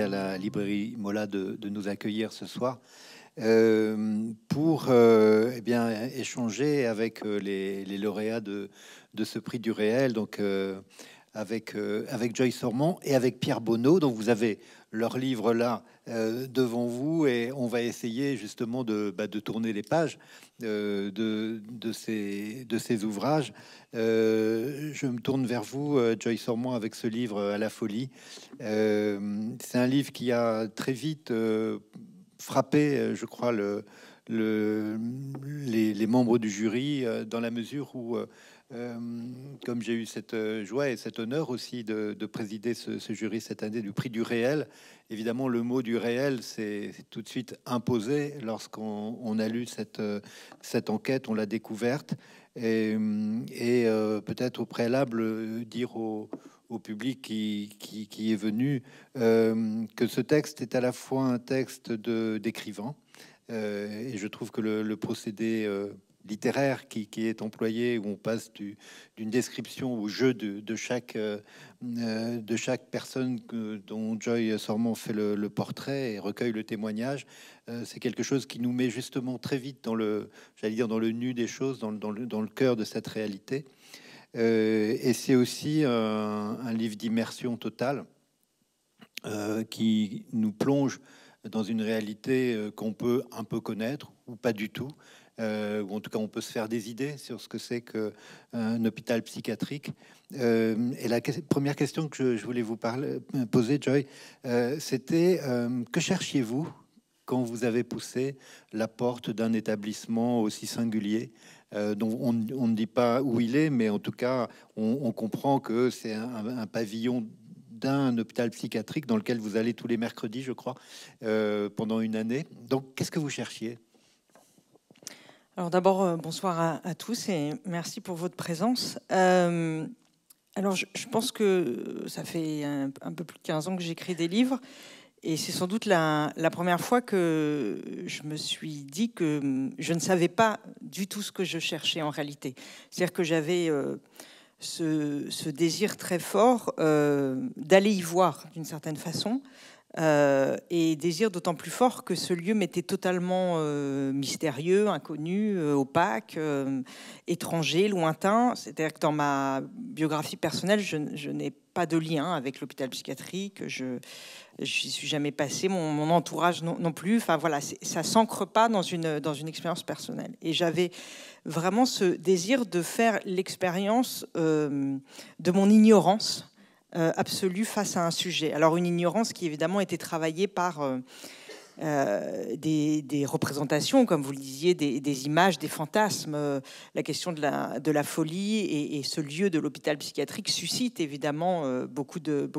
à la librairie Mola de, nous accueillir ce soir euh, pour euh, eh bien, échanger avec euh, les, lauréats de, de, ce prix du réel, donc avec, avec Joyce Ormond et avec Pierre Bonneau, dont vous avez leur livre là euh, devant vous et on va essayer justement de, bah, de tourner les pages euh, de, ces, de ces ouvrages. Euh, je me tourne vers vous, Joyce Ormond, avec ce livre à la folie. C'est un livre qui a très vite frappé, je crois, le, le, les, les, membres du jury dans la mesure où euh, comme j'ai eu cette euh, joie et cet honneur aussi de, présider ce, jury cette année du prix du réel, évidemment le mot du réel s'est tout de suite imposé lorsqu'on a lu cette, euh, cette enquête, on l'a découverte, et, peut-être au préalable dire au public qui, qui, est venu que ce texte est à la fois un texte d'écrivain, et je trouve que le, procédé littéraire qui, est employé, où on passe d'une description au jeu de, de chaque, euh, euh, de chaque personne dont Joy Sormont fait le, portrait et recueille le témoignage, euh, c'est quelque chose qui nous met justement très vite dans le, j'allais dire, dans le nu des choses, dans, le, cœur de cette réalité. et c'est aussi un, livre d'immersion totale qui nous plonge dans une réalité qu'on peut un peu connaître ou pas du tout, euh, ou en tout cas on peut se faire des idées sur ce que c'est qu'un euh, hôpital psychiatrique. Euh, et la première question que je, voulais vous poser, Joy, c'était que cherchiez-vous quand vous avez poussé la porte d'un établissement aussi singulier dont on, ne dit pas où il est, mais en tout cas, on, comprend que c'est un, pavillon d'un hôpital psychiatrique dans lequel vous allez tous les mercredis, je crois, pendant une année. Donc, qu'est-ce que vous cherchiez alors d'abord, euh, bonsoir à, tous et merci pour votre présence. Euh, alors je, pense que ça fait un, peu plus de 15 ans que j'écris des livres et c'est sans doute la, première fois que je me suis dit que hum, je ne savais pas du tout ce que je cherchais en réalité. C'est-à-dire que j'avais... Euh, ce, désir très fort d'aller y voir d'une certaine façon, euh, et désir d'autant plus fort que ce lieu m'était totalement euh, mystérieux, inconnu, euh, opaque, étranger, lointain. C'est-à-dire que dans ma biographie personnelle, je, n'ai pas de lien avec l'hôpital psychiatrique. Je n'y suis jamais passé, mon, entourage non, plus. Enfin voilà, ça s'ancre pas dans une expérience personnelle. Et j'avais vraiment ce désir de faire l'expérience de mon ignorance euh, absolue face à un sujet. Alors une ignorance qui évidemment était travaillée par euh, euh, des, représentations, comme vous le disiez, des, images, des fantasmes. la question de la, folie et, ce lieu de l'hôpital psychiatrique suscite évidemment euh, beaucoup, de,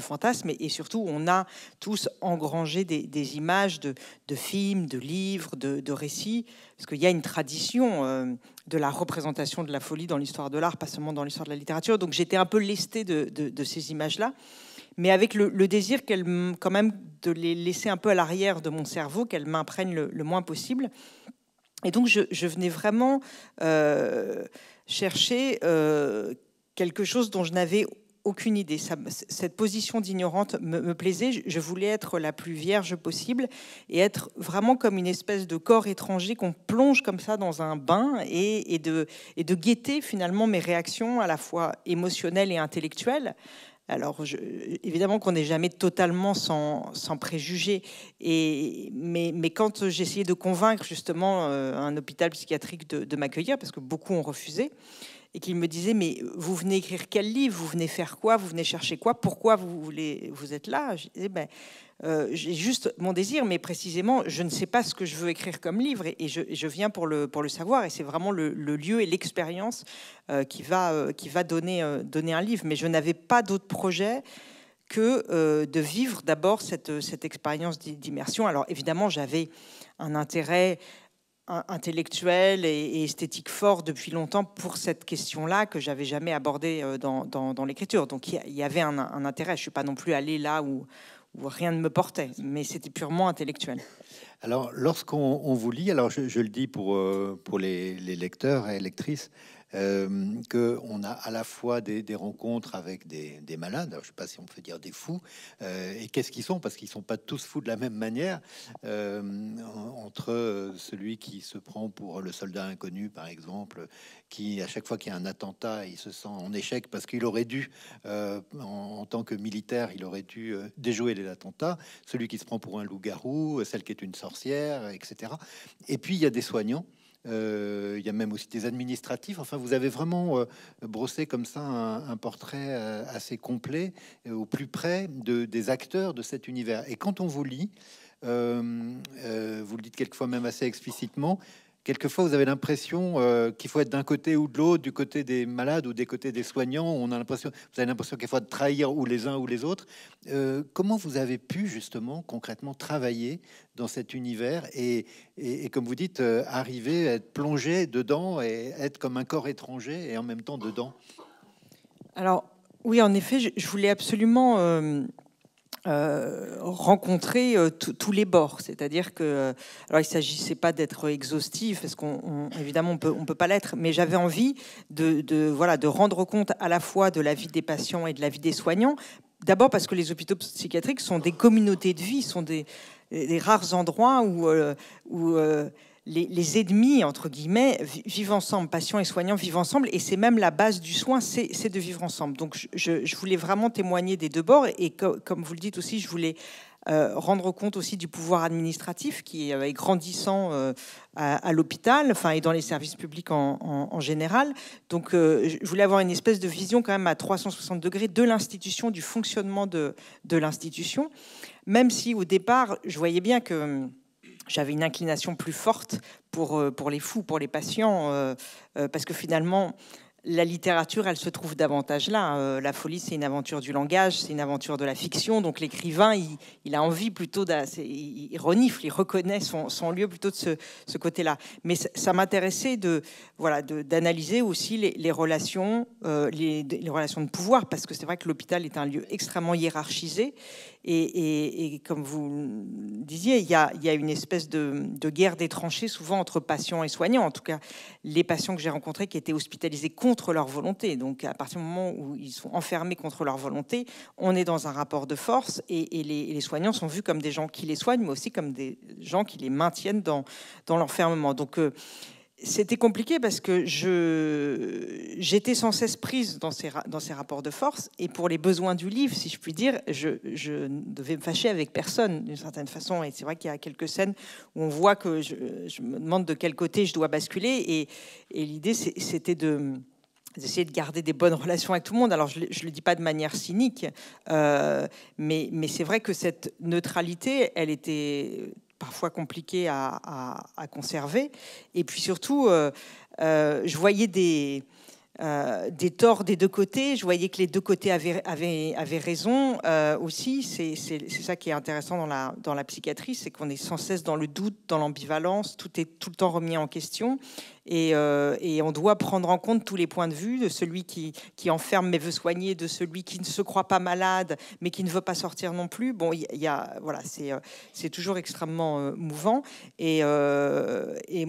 fantasmes. Et, surtout, on a tous engrangé des, des images de, films, de livres, de, récits, parce qu'il y a une tradition euh, de la représentation de la folie dans l'histoire de l'art, pas seulement dans l'histoire de la littérature. Donc j'étais un peu lestée de, ces images-là mais avec le, désir qu'elle, quand même de les laisser un peu à l'arrière de mon cerveau, qu'elles m'imprègne le, le, moins possible. Et donc je, venais vraiment euh, chercher euh, quelque chose dont je n'avais aucune idée. cette position d'ignorante me, plaisait. Je, voulais être la plus vierge possible et être vraiment comme une espèce de corps étranger qu'on plonge comme ça dans un bain et, de, et de guetter finalement mes réactions à la fois émotionnelles et intellectuelles. Alors, évidemment qu'on n'est jamais totalement sans, sans préjugés. Et, mais, mais quand j'essayais de convaincre justement euh, un hôpital psychiatrique de, m'accueillir, parce que beaucoup ont refusé, et qu'il me disait mais vous venez écrire quel livre vous venez faire quoi vous venez chercher quoi pourquoi vous voulez vous êtes là je ben, euh, j'ai juste mon désir, mais précisément, je ne sais pas ce que je veux écrire comme livre et, je, viens pour le, pour le savoir. Et c'est vraiment le, lieu et l'expérience euh, qui va, euh, qui va donner, donner un livre. Mais je n'avais pas d'autre projet que de vivre d'abord cette, cette expérience d'immersion. Alors évidemment, j'avais un intérêt intellectuel et, esthétique fort depuis longtemps pour cette question-là que j'avais jamais abordée dans, l'écriture. Donc il y, avait un, intérêt. Je ne suis pas non plus allée là où rien ne me portait, mais c'était purement intellectuel. Alors, lorsqu'on vous lit, alors je, le dis pour, euh, pour les, les, lecteurs et lectrices, euh, qu'on a à la fois des, rencontres avec des, malades, je ne sais pas si on peut dire des fous, euh, et qu'est-ce qu'ils sont, parce qu'ils ne sont pas tous fous de la même manière, euh, entre celui qui se prend pour le soldat inconnu, par exemple, qui, à chaque fois qu'il y a un attentat, il se sent en échec parce qu'il aurait dû, euh, en, en, tant que militaire, il aurait dû déjouer les attentats, celui qui se prend pour un loup-garou, celle qui est une sorcière, etc. Et puis, il y a des soignants. Euh, il y a même aussi des administratifs. Enfin, vous avez vraiment euh, brossé comme ça un, portrait euh, assez complet, au plus près des acteurs de cet univers. Et quand on vous lit, vous le dites quelquefois même assez explicitement, Quelquefois, vous avez l'impression euh, qu'il faut être d'un côté ou de l'autre, du côté des malades ou des côtés des soignants. On a l'impression, vous avez l'impression qu'il faut trahir ou les uns ou les autres. Euh, comment vous avez pu justement concrètement travailler dans cet univers et, comme vous dites, euh, arriver à être plongé dedans et être comme un corps étranger et en même temps dedans Alors oui, en effet, je, je voulais absolument euh, rencontrer euh, tous les bords. C'est-à-dire que, euh, alors il s'agissait pas d'être exhaustif, parce qu'on évidemment on peut, on peut pas l'être, mais j'avais envie de, voilà de rendre compte à la fois de la vie des patients et de la vie des soignants. D'abord parce que les hôpitaux psychiatriques sont des communautés de vie, sont des, des rares endroits où, où les, ennemis, entre guillemets, vivent ensemble, patients et soignants vivent ensemble, et c'est même la base du soin, c'est de vivre ensemble. Donc je, voulais vraiment témoigner des deux bords, et comme vous le dites aussi, je voulais euh, rendre compte aussi du pouvoir administratif qui euh, est grandissant euh, à, l'hôpital, enfin et dans les services publics en, général. Donc, je voulais avoir une espèce de vision quand même à 360 degrés de l'institution, du fonctionnement de l'institution, même si au départ, je voyais bien que hum, j'avais une inclination plus forte pour, euh, pour les fous, pour les patients, euh, euh, parce que finalement, la littérature, elle se trouve davantage là. Hein. la folie, c'est une aventure du langage, c'est une aventure de la fiction. Donc l'écrivain, il, a envie plutôt, il, renifle, il reconnaît son, lieu plutôt de ce, côté-là. Mais ça, m'intéressait de voilà d'analyser aussi les, relations, les, relations de pouvoir, parce que c'est vrai que l'hôpital est un lieu extrêmement hiérarchisé et, comme vous disiez, il y, a, une espèce de, guerre des tranchées souvent entre patients et soignants. En tout cas, les patients que j'ai rencontrés qui étaient hospitalisés contre leur volonté. Donc, à partir du moment où ils sont enfermés contre leur volonté, on est dans un rapport de force et, les, soignants sont vus comme des gens qui les soignent, mais aussi comme des gens qui les maintiennent dans, l'enfermement. Donc, euh, c'était compliqué parce que je j'étais sans cesse prise dans ces, dans ces rapports de force et pour les besoins du livre, si je puis dire, je, je devais me fâcher avec personne d'une certaine façon. Et c'est vrai qu'il y a quelques scènes où on voit que je, me demande de quel côté je dois basculer et, et l'idée c'était de d'essayer de garder des bonnes relations avec tout le monde. Alors, je ne le dis pas de manière cynique, euh, mais, mais c'est vrai que cette neutralité, elle était parfois compliqué à, à, conserver. Et puis surtout, euh, euh, je voyais des, euh, des torts des deux côtés. Je voyais que les deux côtés avaient, avaient, raison aussi. C'est ça qui est intéressant dans la, dans la psychiatrie, c'est qu'on est sans cesse dans le doute, dans l'ambivalence, tout est tout le temps remis en question. Euh, et, on doit prendre en compte tous les points de vue de celui qui, qui enferme mais veut soigner, de celui qui ne se croit pas malade mais qui ne veut pas sortir non plus. Bon, il y, a, voilà, c'est, euh, c'est toujours extrêmement euh, mouvant. Et, et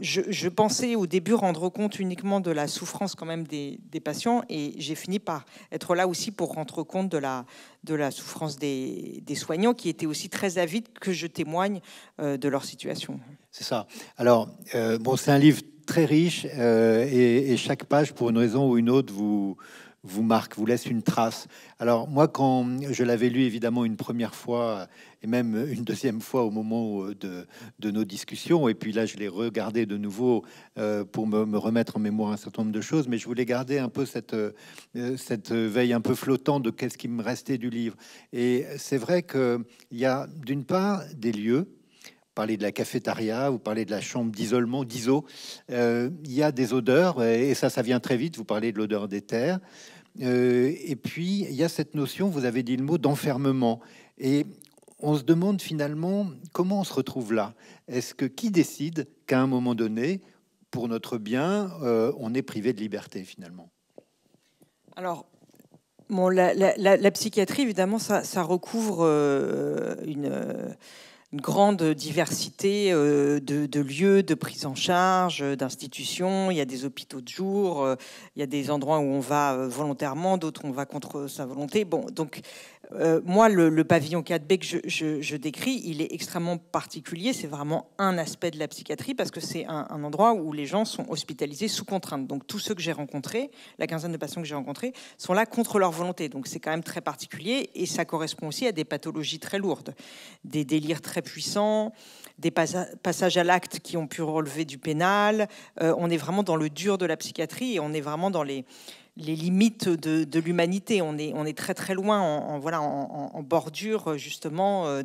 je, je, pensais au début rendre compte uniquement de la souffrance quand même des, des patients et j'ai fini par être là aussi pour rendre compte de la, de la souffrance des, des, soignants qui étaient aussi très avides que je témoigne de leur situation. C'est ça. Alors, bon, c'est un livre très riche euh, et, chaque page, pour une raison ou une autre, vous, vous marque, vous laisse une trace. Alors moi, quand je l'avais lu évidemment une première fois et même une deuxième fois au moment euh, de, nos discussions, et puis là, je l'ai regardé de nouveau euh, pour me, remettre en mémoire un certain nombre de choses, mais je voulais garder un peu cette, cette veille un peu flottante de qu'est-ce qui me restait du livre. Et c'est vrai qu'il y a d'une part des lieux, parlez de la cafétéria, vous parlez de la chambre d'isolement, d'iso. Euh, il y a des odeurs, et ça, ça vient très vite. Vous parlez de l'odeur des terres. Euh, et puis, il y a cette notion, vous avez dit le mot, d'enfermement. Et on se demande finalement comment on se retrouve là. Est-ce que qui décide qu'à un moment donné, pour notre bien, euh, on est privé de liberté finalement Alors, bon, la, psychiatrie, évidemment, ça recouvre une une grande diversité euh, de, lieux, de prise en charge, euh, d'institutions. Il y a des hôpitaux de jour, euh, il y a des endroits où on va volontairement, d'autres on va contre sa volonté. Bon, donc moi, le, pavillon 4B que je, décris, il est extrêmement particulier. C'est vraiment un aspect de la psychiatrie parce que c'est un, un, endroit où les gens sont hospitalisés sous contrainte. Donc tous ceux que j'ai rencontrés, la quinzaine de patients que j'ai rencontrés, sont là contre leur volonté. Donc c'est quand même très particulier et ça correspond aussi à des pathologies très lourdes, des délires très puissant des passages à l'acte qui ont pu relever du pénal. Euh, on est vraiment dans le dur de la psychiatrie et on est vraiment dans les, les limites de, de l'humanité. On est, on est très très loin, en, voilà, en, bordure justement euh,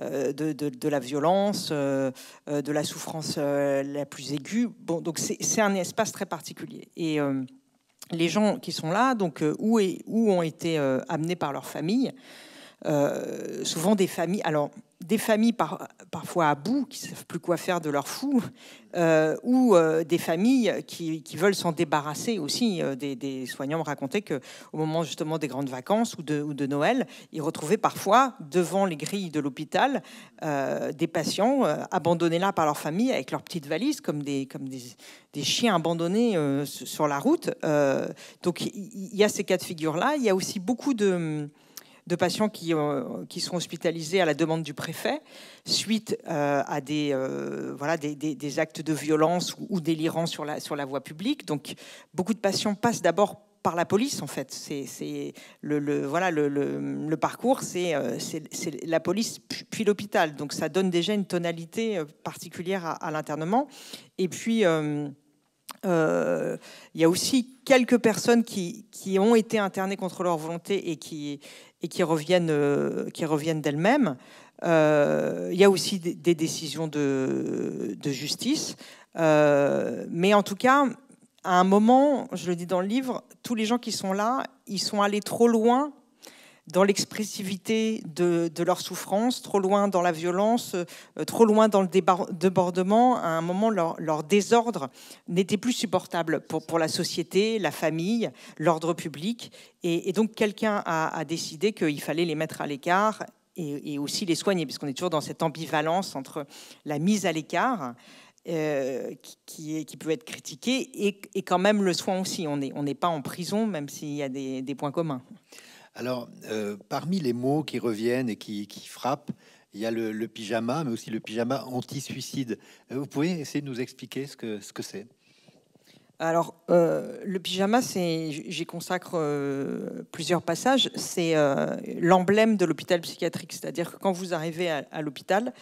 euh, de, de, de, la violence, de la souffrance la plus aiguë. Bon, donc c'est un espace très particulier. Et les gens qui sont là, donc où, et où ont été amenés par leur famille, souvent des familles. Alors, des familles parfois à bout, qui ne savent plus quoi faire de leur fous, euh, ou euh, des familles qui, veulent s'en débarrasser aussi. Euh, des, soignants me racontaient qu'au moment justement des grandes vacances ou de, ou de, Noël, ils retrouvaient parfois devant les grilles de l'hôpital des patients abandonnés là par leur famille avec leurs petites valises comme des, comme des, chiens abandonnés sur la route. donc il y, a ces cas de figure-là. Il y a aussi beaucoup de de patients qui, euh, qui sont hospitalisés à la demande du préfet suite euh, à des, euh, voilà, des, des, actes de violence ou, délirants sur la, sur la voie publique. Donc beaucoup de patients passent d'abord par la police en fait. C'est le, le, voilà le, le, parcours, c'est la police puis l'hôpital. Donc ça donne déjà une tonalité particulière à, l'internement. Et puis il y a aussi quelques personnes qui, qui, ont été internées contre leur volonté et qui et qui reviennent, euh, qui reviennent d'elles-mêmes. Euh, il y a aussi des, décisions de, justice. Euh, mais en tout cas, à un moment, je le dis dans le livre, tous les gens qui sont là, ils sont allés trop loin dans l'expressivité de, leur souffrance, trop loin dans la violence, euh, trop loin dans le débordement. À un moment, leur, désordre n'était plus supportable pour, pour, la société, la famille, l'ordre public. Et, donc, quelqu'un a, décidé qu'il fallait les mettre à l'écart et, aussi les soigner, puisqu'on est toujours dans cette ambivalence entre la mise à l'écart. Euh, qui, peut être critiquée et, quand même le soin aussi. On n'est on pas en prison, même s'il y a des, des points communs. Alors, euh, parmi les mots qui reviennent et qui, frappent, il y a le, pyjama, mais aussi le pyjama anti-suicide. Euh, vous pouvez essayer de nous expliquer ce que c'est alors, euh, le pyjama, j'y consacre plusieurs passages, c'est l'emblème de l'hôpital psychiatrique. C'est-à-dire que quand vous arrivez à l'hôpital,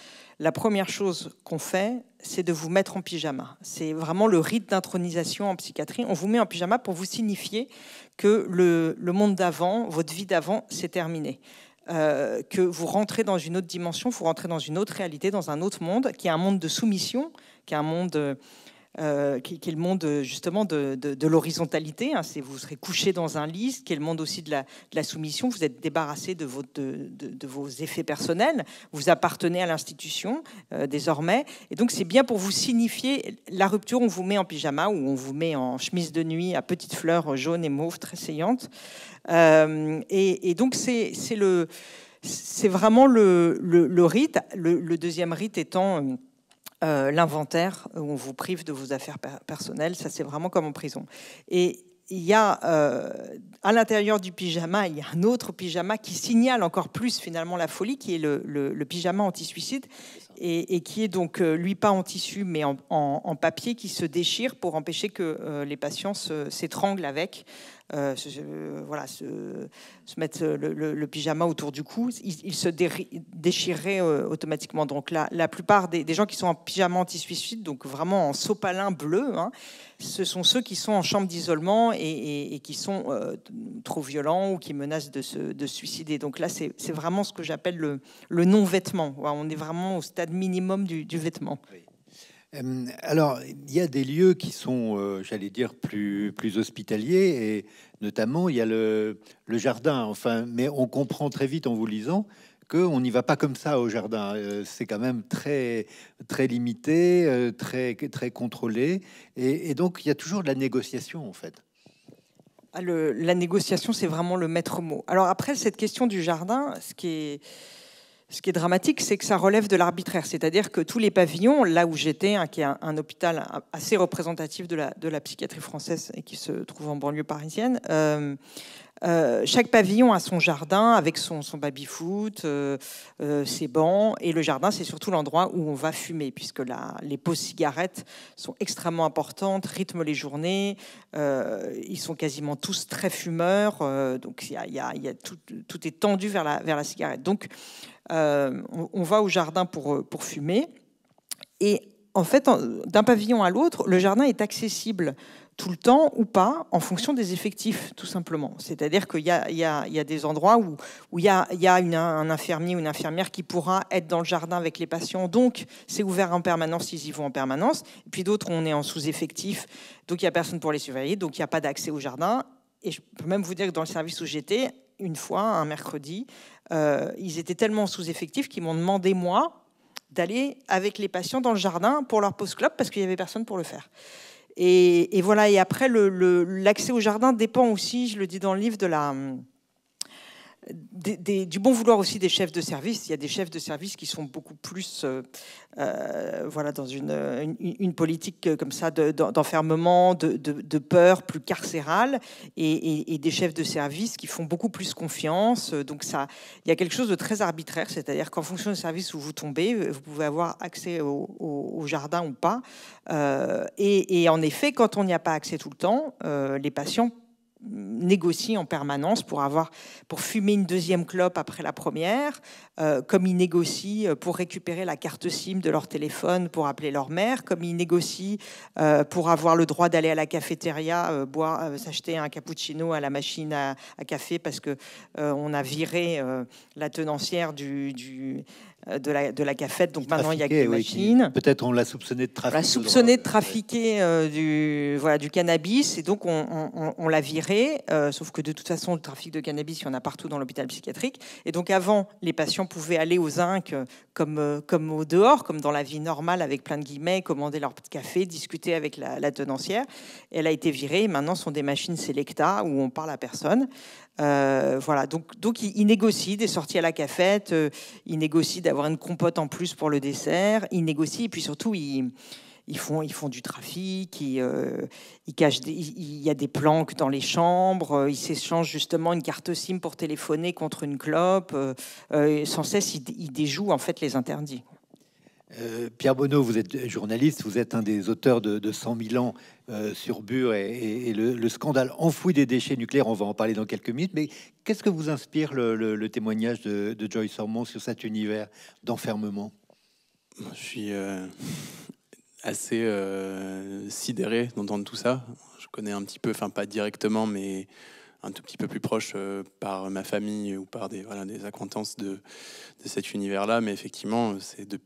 la première chose qu'on fait, c'est de vous mettre en pyjama. C'est vraiment le rite d'intronisation en psychiatrie. On vous met en pyjama pour vous signifier que le, monde d'avant, votre vie d'avant, c'est terminé. Euh, que vous rentrez dans une autre dimension, vous rentrez dans une autre réalité, dans un autre monde, qui est un monde de soumission, qui est un monde euh, euh, qui, est le monde justement de, l'horizontalité. Hein. vous serez couché dans un lit, qui est le monde aussi de la, soumission. Vous êtes débarrassé de, de, vos effets personnels. Vous appartenez à l'institution euh, désormais. Et donc c'est bien pour vous signifier la rupture. On vous met en pyjama ou on vous met en chemise de nuit à petites fleurs jaunes et mauves très Euh, et, donc c'est le c'est vraiment le, rite. le, deuxième rite étant euh, euh, l'inventaire où on vous prive de vos affaires personnelles. Ça, c'est vraiment comme en prison. Et il y a euh, à l'intérieur du pyjama, il y a un autre pyjama qui signale encore plus finalement la folie, qui est le, pyjama anti-suicide, et, qui est donc euh, lui pas en tissu mais en, papier qui se déchire pour empêcher que les patients s'étranglent avec. Euh, se, voilà, se, se mettre euh, le, pyjama autour du cou, il, se dé déchirerait euh, automatiquement. Donc la, la plupart des, gens qui sont en pyjama anti-suicide, donc vraiment en sopalin bleu, hein, ce sont ceux qui sont en chambre d'isolement et, qui sont trop violents ou qui menacent de se, suicider. Donc là, c'est vraiment ce que j'appelle le, non-vêtement. On est vraiment au stade minimum du, du vêtement. Euh, alors, il y a des lieux qui sont, euh, j'allais dire, plus, plus hospitaliers, et notamment, il y a le, jardin. Enfin, mais on comprend très vite en vous lisant qu'on n'y va pas comme ça au jardin. Euh, c'est quand même très, très limité, très, très contrôlé. Et, donc, il y a toujours de la négociation, en fait. Ah, la négociation, c'est vraiment le maître mot. Alors après, cette question du jardin, ce qui est ce qui est dramatique, c'est que ça relève de l'arbitraire, c'est-à-dire que tous les pavillons, là où j'étais, hein, qui est un, hôpital assez représentatif de la, psychiatrie française et qui se trouve en banlieue parisienne, euh, euh, chaque pavillon a son jardin avec son, baby-foot, euh, euh, ses bancs. Et le jardin, c'est surtout l'endroit où on va fumer, puisque la, les pauses cigarettes sont extrêmement importantes, rythment les journées. ils sont quasiment tous très fumeurs. donc, tout, est tendu vers la, vers la cigarette. Donc, on, va au jardin pour, pour fumer. Et en fait, d'un pavillon à l'autre, le jardin est accessible tout le temps ou pas, en fonction des effectifs, tout simplement. C'est-à-dire qu'il y, a, des endroits où, il, y a, un infirmier ou une infirmière qui pourra être dans le jardin avec les patients, donc c'est ouvert en permanence, ils y vont en permanence. puis d'autres, on est en sous-effectif, donc il n'y a personne pour les surveiller, donc il n'y a pas d'accès au jardin. Et je peux même vous dire que dans le service où j'étais, une fois, un mercredi, euh, ils étaient tellement sous-effectifs qu'ils m'ont demandé, moi, d'aller avec les patients dans le jardin pour leur post club parce qu'il n'y avait personne pour le faire. Et, voilà, et après, l'accès le, au jardin dépend aussi, je le dis dans le livre, de la du bon vouloir aussi des chefs de service. Il y a des chefs de service qui sont beaucoup plus, euh, euh, voilà, dans une, une, politique comme ça d'enfermement, de, peur plus carcérale, et, des chefs de service qui font beaucoup plus confiance. Donc ça, il y a quelque chose de très arbitraire, c'est-à-dire qu'en fonction du service où vous tombez, vous pouvez avoir accès au, jardin ou pas. Euh, et, et, en effet, quand on n'y a pas accès tout le temps, les patients négocie en permanence pour avoir pour fumer une deuxième clope après la première, euh, comme ils négocient euh, pour récupérer la carte SIM de leur téléphone pour appeler leur mère, comme ils négocient euh, pour avoir le droit d'aller à la cafétéria boire s'acheter un cappuccino à la machine à, café parce que on a viré la tenancière du euh, de la, de cafette. Donc maintenant, il y a des machines. Peut-être on l'a soupçonné de trafiquer. l'a soupçonné de trafiquer euh, du, du cannabis et donc on, l'a viré. Euh, sauf que de toute façon, le trafic de cannabis, il y en a partout dans l'hôpital psychiatrique. Et donc avant, les patients pouvaient aller aux zinc comme, comme au dehors, comme dans la vie normale, avec plein de guillemets, commander leur café, discuter avec la, tenancière. Elle a été virée. maintenant, ce sont des machines Selecta où on parle à personne. Euh, voilà, donc, donc il, négocie des sorties à la cafette, euh, il négocie d'avoir une compote en plus pour le dessert, il négocie et puis surtout il ils font, ils font du trafic, euh, il y a des planques dans les chambres, ils s'échangent justement une carte SIM pour téléphoner contre une clope. sans cesse, ils, ils, déjouent en fait les interdits. Euh, Pierre Bonneau, vous êtes journaliste, vous êtes un des auteurs de, 100 000 ans euh, sur Bure et, le, scandale enfoui des déchets nucléaires, on va en parler dans quelques minutes, mais qu'est-ce que vous inspire le, témoignage de, Joyce Ormond sur cet univers d'enfermement Je suis euh, assez sidéré d'entendre tout ça. Je connais un petit peu, enfin pas directement, mais un tout petit peu plus proche par ma famille ou par des, voilà, des acquaintances de, de cet univers-là. Mais effectivement, c'est de,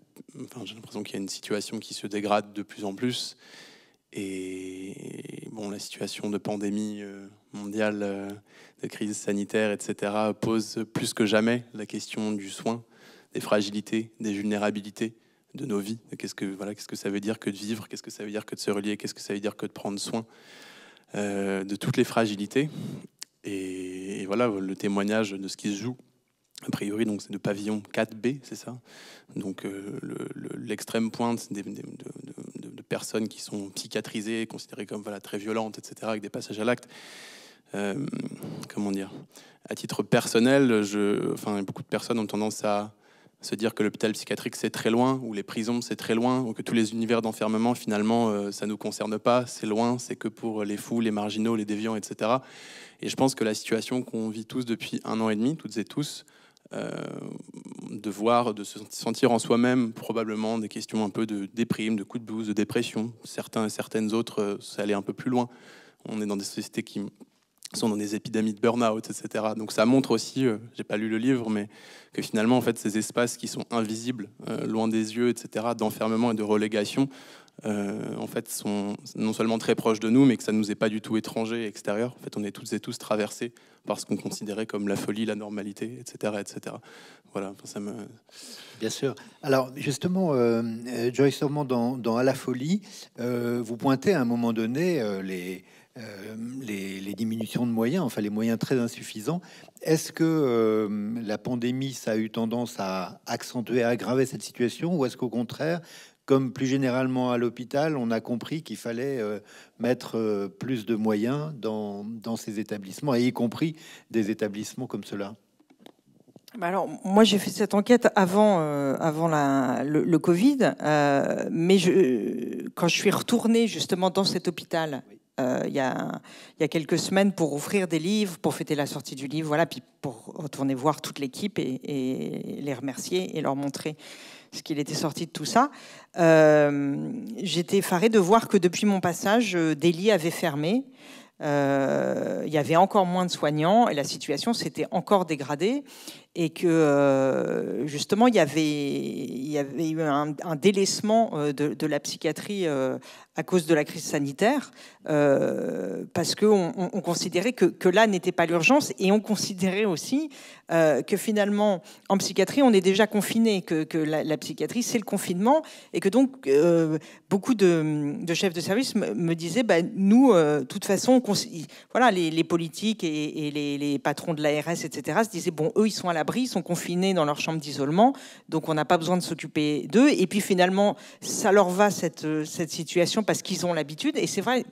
j'ai l'impression qu'il y a une situation qui se dégrade de plus en plus. Et bon, la situation de pandémie euh, mondiale, euh, de crise sanitaire, etc., pose plus que jamais la question du soin, des fragilités, des vulnérabilités de nos vies. Qu'est-ce que voilà, qu'est-ce que ça veut dire que de vivre Qu'est-ce que ça veut dire que de se relier Qu'est-ce que ça veut dire que de prendre soin euh, de toutes les fragilités et, et, voilà le témoignage de ce qui se joue a priori, donc c'est le pavillon 4B, c'est ça. Donc euh, l'extrême pointe de, personnes qui sont psychiatrisées, considérées comme voilà très violentes, etc., avec des passages à l'acte. Euh, comment dire À titre personnel, je, enfin, beaucoup de personnes ont tendance à se dire que l'hôpital psychiatrique c'est très loin, ou les prisons c'est très loin, ou que tous les univers d'enfermement finalement ça euh, ça nous concerne pas, c'est loin, c'est que pour les fous, les marginaux, les déviants, etc. Et je pense que la situation qu'on vit tous depuis un an et demi, toutes et tous, euh, de voir, de se sentir en soi-même probablement des questions un peu de déprime, de coup de blues, de dépression. Certains et certaines autres, euh, ça allait un peu plus loin. On est dans des sociétés qui sont dans des épidémies de burn-out, etc. Donc ça montre aussi, euh, j'ai pas lu le livre, mais que finalement, en fait, ces espaces qui sont invisibles, loin des yeux, etc., d'enfermement et de relégation, euh, en fait, sont non seulement très proches de nous, mais que ça nous est pas du tout étranger extérieur. En fait, on est toutes et tous traversés par ce qu'on considérait comme la folie, la normalité, etc. etc. Voilà, ça me... Bien sûr. Alors, justement, euh, euh, Joyce sûrement dans, À la folie, vous pointez à un moment donné les... les, diminutions de moyens, enfin les moyens très insuffisants. Est-ce que la pandémie, ça a eu tendance à accentuer, à aggraver cette situation, ou est-ce qu'au contraire, comme plus généralement à l'hôpital, on a compris qu'il fallait euh, mettre euh, plus de moyens dans, dans, ces établissements, et y compris des établissements comme cela. Bah alors, moi, j'ai fait cette enquête avant, euh, avant le, Covid, mais je, quand je suis retournée justement dans cet hôpital, euh, il y, a, quelques semaines pour ouvrir des livres, pour fêter la sortie du livre, voilà, puis pour retourner voir toute l'équipe et, les remercier et leur montrer ce qu'il était sorti de tout ça. Euh, j'étais effarée de voir que depuis mon passage, euh, des lits avaient fermé. il y avait encore moins de soignants et la situation s'était encore dégradée et que euh, justement il y avait, il y avait eu un, délaissement euh, de, la psychiatrie euh, à cause de la crise sanitaire, parce qu'on on, considérait que, que là n'était pas l'urgence, et on considérait aussi que finalement, en psychiatrie, on est déjà confiné, que, que la, psychiatrie, c'est le confinement, et que donc beaucoup de, chefs de service me, disaient, bah, nous, de toute façon, voilà, les, politiques et, les, les, patrons de l'ARS, etc., se disaient, bon, eux, ils sont à la sont confinés dans leur chambre d'isolement, donc on n'a pas besoin de s'occuper d'eux. Et puis finalement, ça leur va cette euh, situation parce qu'ils ont l'habitude. Et c'est vrai,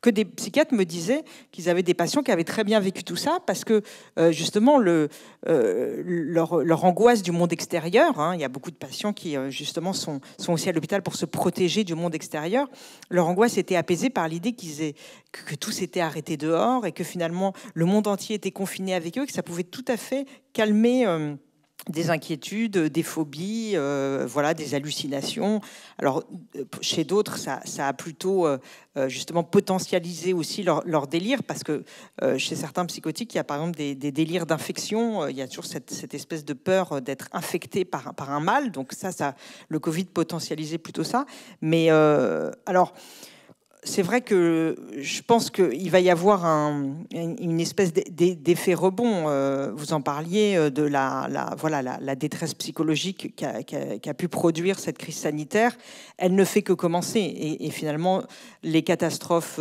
que des psychiatres me disaient qu'ils avaient des patients qui avaient très bien vécu tout ça parce que euh, justement euh, leur, angoisse du monde extérieur, hein, il y a beaucoup de patients qui euh, justement sont, aussi à l'hôpital pour se protéger du monde extérieur, leur angoisse était apaisée par l'idée qu'ils que, tout s'était arrêté dehors et que finalement le monde entier était confiné avec eux et que ça pouvait tout à fait calmer des inquiétudes, des phobies, euh, voilà, des hallucinations. Alors euh, chez d'autres, ça, a plutôt euh, justement potentialisé aussi leur, délire, parce que chez certains psychotiques, il y a par exemple des, délires d'infection. il y a toujours cette, espèce de peur d'être infecté par, un mal. Donc ça, ça, le Covid potentialisait plutôt ça. Mais alors c'est vrai que je pense qu'il va y avoir une espèce d'effet rebond. Euh, vous en parliez euh, de la, la voilà, la, détresse psychologique qu'a pu produire cette crise sanitaire. Elle ne fait que commencer. Et, finalement, les catastrophes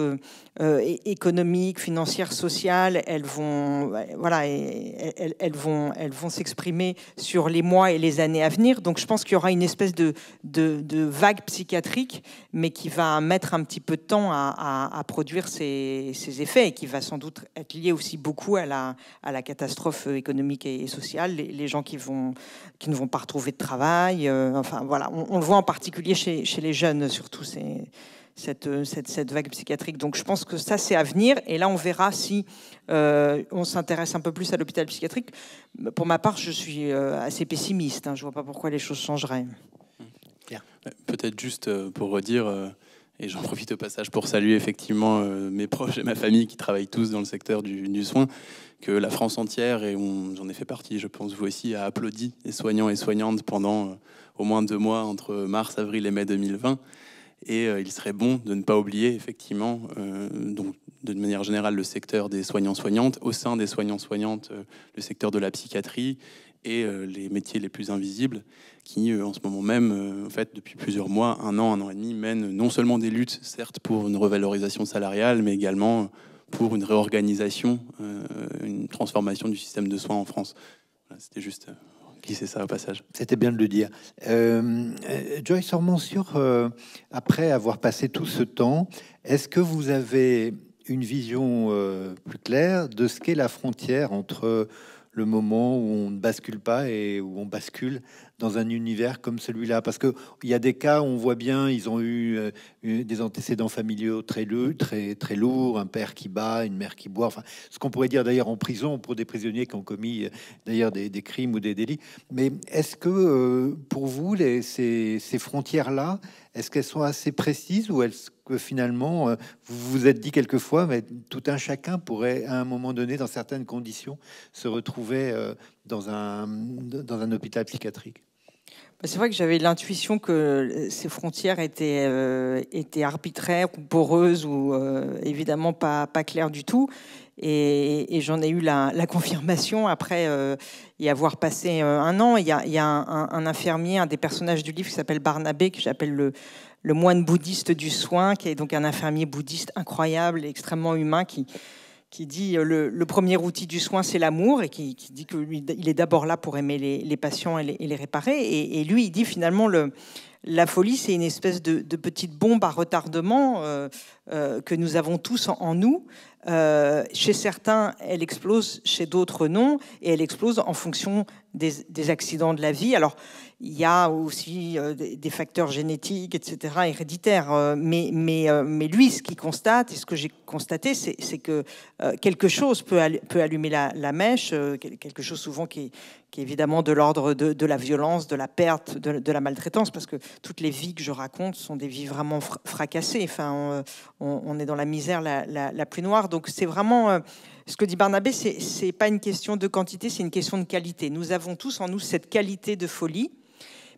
euh, économiques, financières, sociales, elles vont, voilà, elles, elles vont, elles vont s'exprimer sur les mois et les années à venir. Donc je pense qu'il y aura une espèce de, de, de vague psychiatrique, mais qui va mettre un petit peu de temps à, produire ces, effets et qui va sans doute être lié aussi beaucoup à la, à la catastrophe économique et, sociale, les, gens qui, vont, qui ne vont pas retrouver de travail. Euh, enfin voilà, on, le voit en particulier chez, les jeunes, surtout c'est cette, cette, vague psychiatrique. Donc je pense que ça, c'est à venir. Et là, on verra si euh, on s'intéresse un peu plus à l'hôpital psychiatrique. Pour ma part, je suis euh, assez pessimiste. Hein. Je ne vois pas pourquoi les choses changeraient. Peut-être juste pour redire et j'en profite au passage pour saluer effectivement euh, mes proches et ma famille qui travaillent tous dans le secteur du, soin, que la France entière, et j'en ai fait partie, je pense vous aussi, a applaudi les soignants et soignantes pendant euh, au moins deux mois entre mars, avril et mai 2020. Et euh, il serait bon de ne pas oublier effectivement, donc de manière générale, le secteur des soignants-soignantes, au sein des soignants-soignantes, le secteur de la psychiatrie et euh, les métiers les plus invisibles qui, euh, en ce moment même, euh, en fait, depuis plusieurs mois, un an, un an et demi, mènent non seulement des luttes, certes, pour une revalorisation salariale, mais également pour une réorganisation, une transformation du système de soins en France. C'était juste glisser ça au passage. C'était bien de le dire. Euh, Joyce Ormansur, sur... après avoir passé tout ce temps, est-ce que vous avez une vision plus claire de ce qu'est la frontière entre le moment où on ne bascule pas et où on bascule dans un univers comme celui-là Parce qu'il y a des cas où on voit bien, ils ont eu, euh, des antécédents familiaux très, très, très lourds, un père qui bat, une mère qui boit, enfin, ce qu'on pourrait dire d'ailleurs en prison pour des prisonniers qui ont commis euh, d'ailleurs des, crimes ou des délits. Mais est-ce que euh, pour vous, les, ces, frontières-là, est-ce qu'elles sont assez précises ou est-ce que finalement, vous vous êtes dit quelquefois, mais tout un chacun pourrait à un moment donné, dans certaines conditions, se retrouver dans un, dans un hôpital psychiatrique bah, c'est vrai que j'avais l'intuition que euh, ces frontières étaient, euh, étaient arbitraires ou poreuses ou euh, évidemment pas, pas claires du tout. Et, j'en ai eu la, confirmation après y avoir passé un an. Il y a, un, infirmier, un des personnages du livre qui s'appelle Barnabé, que j'appelle le, le moine bouddhiste du soin, qui est donc un infirmier bouddhiste incroyable et extrêmement humain qui, qui dit euh, le, le premier outil du soin, c'est l'amour, et qui, dit qu'il est d'abord là pour aimer les, patients et les, réparer. Et, lui, il dit finalement le, la folie, c'est une espèce de, petite bombe à retardement euh, euh, que nous avons tous en, nous. chez certains, elle explose, chez d'autres non, et elle explose en fonction des, des accidents de la vie. Alors, il y a aussi euh, des facteurs génétiques, etc., héréditaires. Euh, mais, mais, euh, mais lui, ce qu'il constate, et ce que j'ai constaté, c'est que quelque chose peut, allumer la, mèche, quelque chose souvent qui est, évidemment de l'ordre de, la violence, de la perte, de, la maltraitance, parce que toutes les vies que je raconte sont des vies vraiment fracassées. Enfin, on, est dans la misère la, la plus noire. Donc c'est vraiment ce que dit Barnabé, c'est pas une question de quantité, c'est une question de qualité. Nous avons tous en nous cette qualité de folie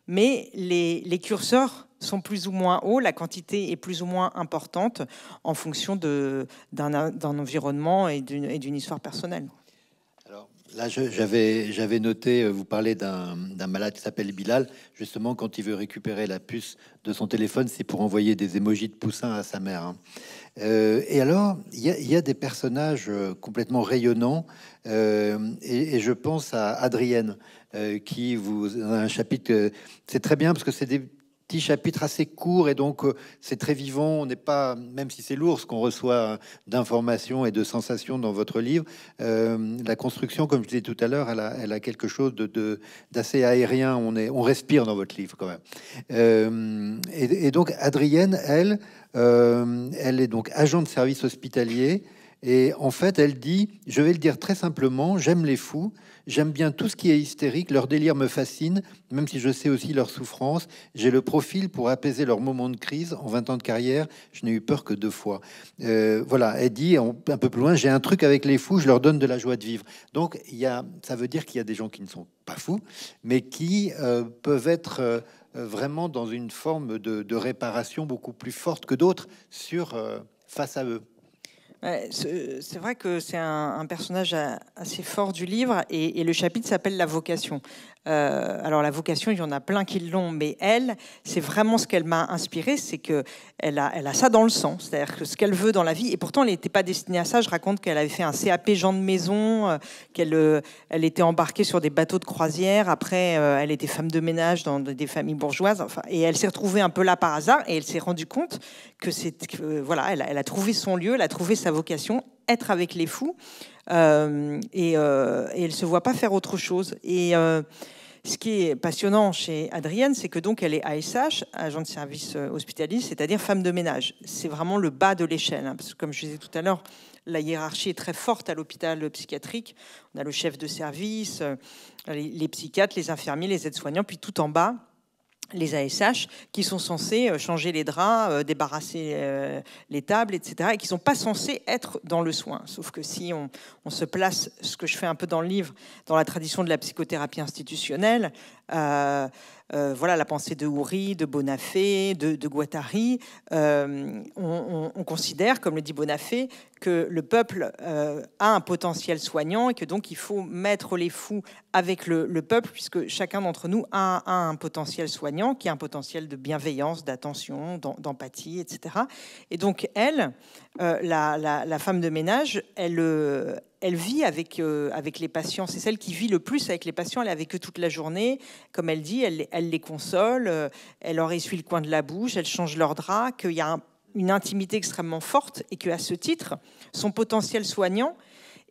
mais les, curseurs sont plus ou moins hauts, la quantité est plus ou moins importante en fonction d'un environnement et d'une histoire personnelle. Alors là, j'avais noté, euh, vous parlez d'un malade qui s'appelle Bilal, justement quand il veut récupérer la puce de son téléphone, c'est pour envoyer des émojis de poussins à sa mère. Hein. Euh, et alors, il y, a des personnages euh, complètement rayonnants, euh, et, je pense à Adrienne, qui vous un chapitre, c'est très bien parce que c'est des petit chapitre assez court et donc euh, c'est très vivant. On n'est pas, même si c'est lourd ce qu'on reçoit euh, d'informations et de sensations dans votre livre, euh, la construction, comme je disais tout à l'heure, elle, a, quelque chose d'assez aérien. On, est, on respire dans votre livre quand même. et, donc Adrienne, elle, elle est donc agent de service hospitalier. Et en fait, elle dit, je vais le dire très simplement, j'aime les fous, j'aime bien tout ce qui est hystérique, leur délire me fascine, même si je sais aussi leur souffrance, j'ai le profil pour apaiser leurs moments de crise. En 20 ans de carrière, je n'ai eu peur que deux fois. Euh, voilà, elle dit un peu plus loin, j'ai un truc avec les fous, je leur donne de la joie de vivre. Donc, ça veut dire qu'il y a des gens qui ne sont pas fous, mais qui euh, peuvent être... Euh, vraiment dans une forme de, de, réparation beaucoup plus forte que d'autres sur face à eux. C'est vrai que c'est un, personnage assez fort du livre et, le chapitre s'appelle La vocation. Euh, alors la vocation, il y en a plein qui l'ont, mais elle, c'est vraiment ce qu'elle m'a inspiré, c'est que elle a, elle a ça dans le sang, c'est-à-dire que ce qu'elle veut dans la vie. Et pourtant, elle n'était pas destinée à ça. Je raconte qu'elle avait fait un CAP Jean de maison, euh, qu'elle euh, elle était embarquée sur des bateaux de croisière. Après, elle était femme de ménage dans des familles bourgeoises. Enfin, et elle s'est retrouvée un peu là par hasard, et elle s'est rendue compte que c'est voilà, elle, a trouvé son lieu, elle a trouvé sa vocation, être avec les fous. et, euh, et, elle se voit pas faire autre chose. Et, ce qui est passionnant chez Adrienne, c'est que donc elle est ASH, agent de service euh, hospitalier, c'est-à-dire femme de ménage. C'est vraiment le bas de l'échelle, hein, parce comme je disais tout à l'heure, la hiérarchie est très forte à l'hôpital psychiatrique. On a le chef de service, euh, les psychiatres, les infirmiers, les aides-soignants, puis tout en bas, les ASH qui sont censés euh, changer les draps, euh, débarrasser euh, les tables, etc., et qui ne sont pas censés être dans le soin. Sauf que si on, se place, ce que je fais un peu dans le livre, dans la tradition de la psychothérapie institutionnelle, euh, voilà la pensée de Houry, de Bonafé, de, Guattari. Euh, on, considère, comme le dit Bonafé, que le peuple euh, a un potentiel soignant et que donc il faut mettre les fous avec le, peuple, puisque chacun d'entre nous a, un potentiel soignant qui a un potentiel de bienveillance, d'attention, d'empathie, etc. Et donc elle, la, la, femme de ménage, elle, elle vit avec, euh, avec les patients. C'est celle qui vit le plus avec les patients. Elle est avec eux toute la journée. Comme elle dit, elle, elle les console, euh, elle leur essuie le coin de la bouche, elle change leur drap, qu'il y a une intimité extrêmement forte et qu'à ce titre, son potentiel soignant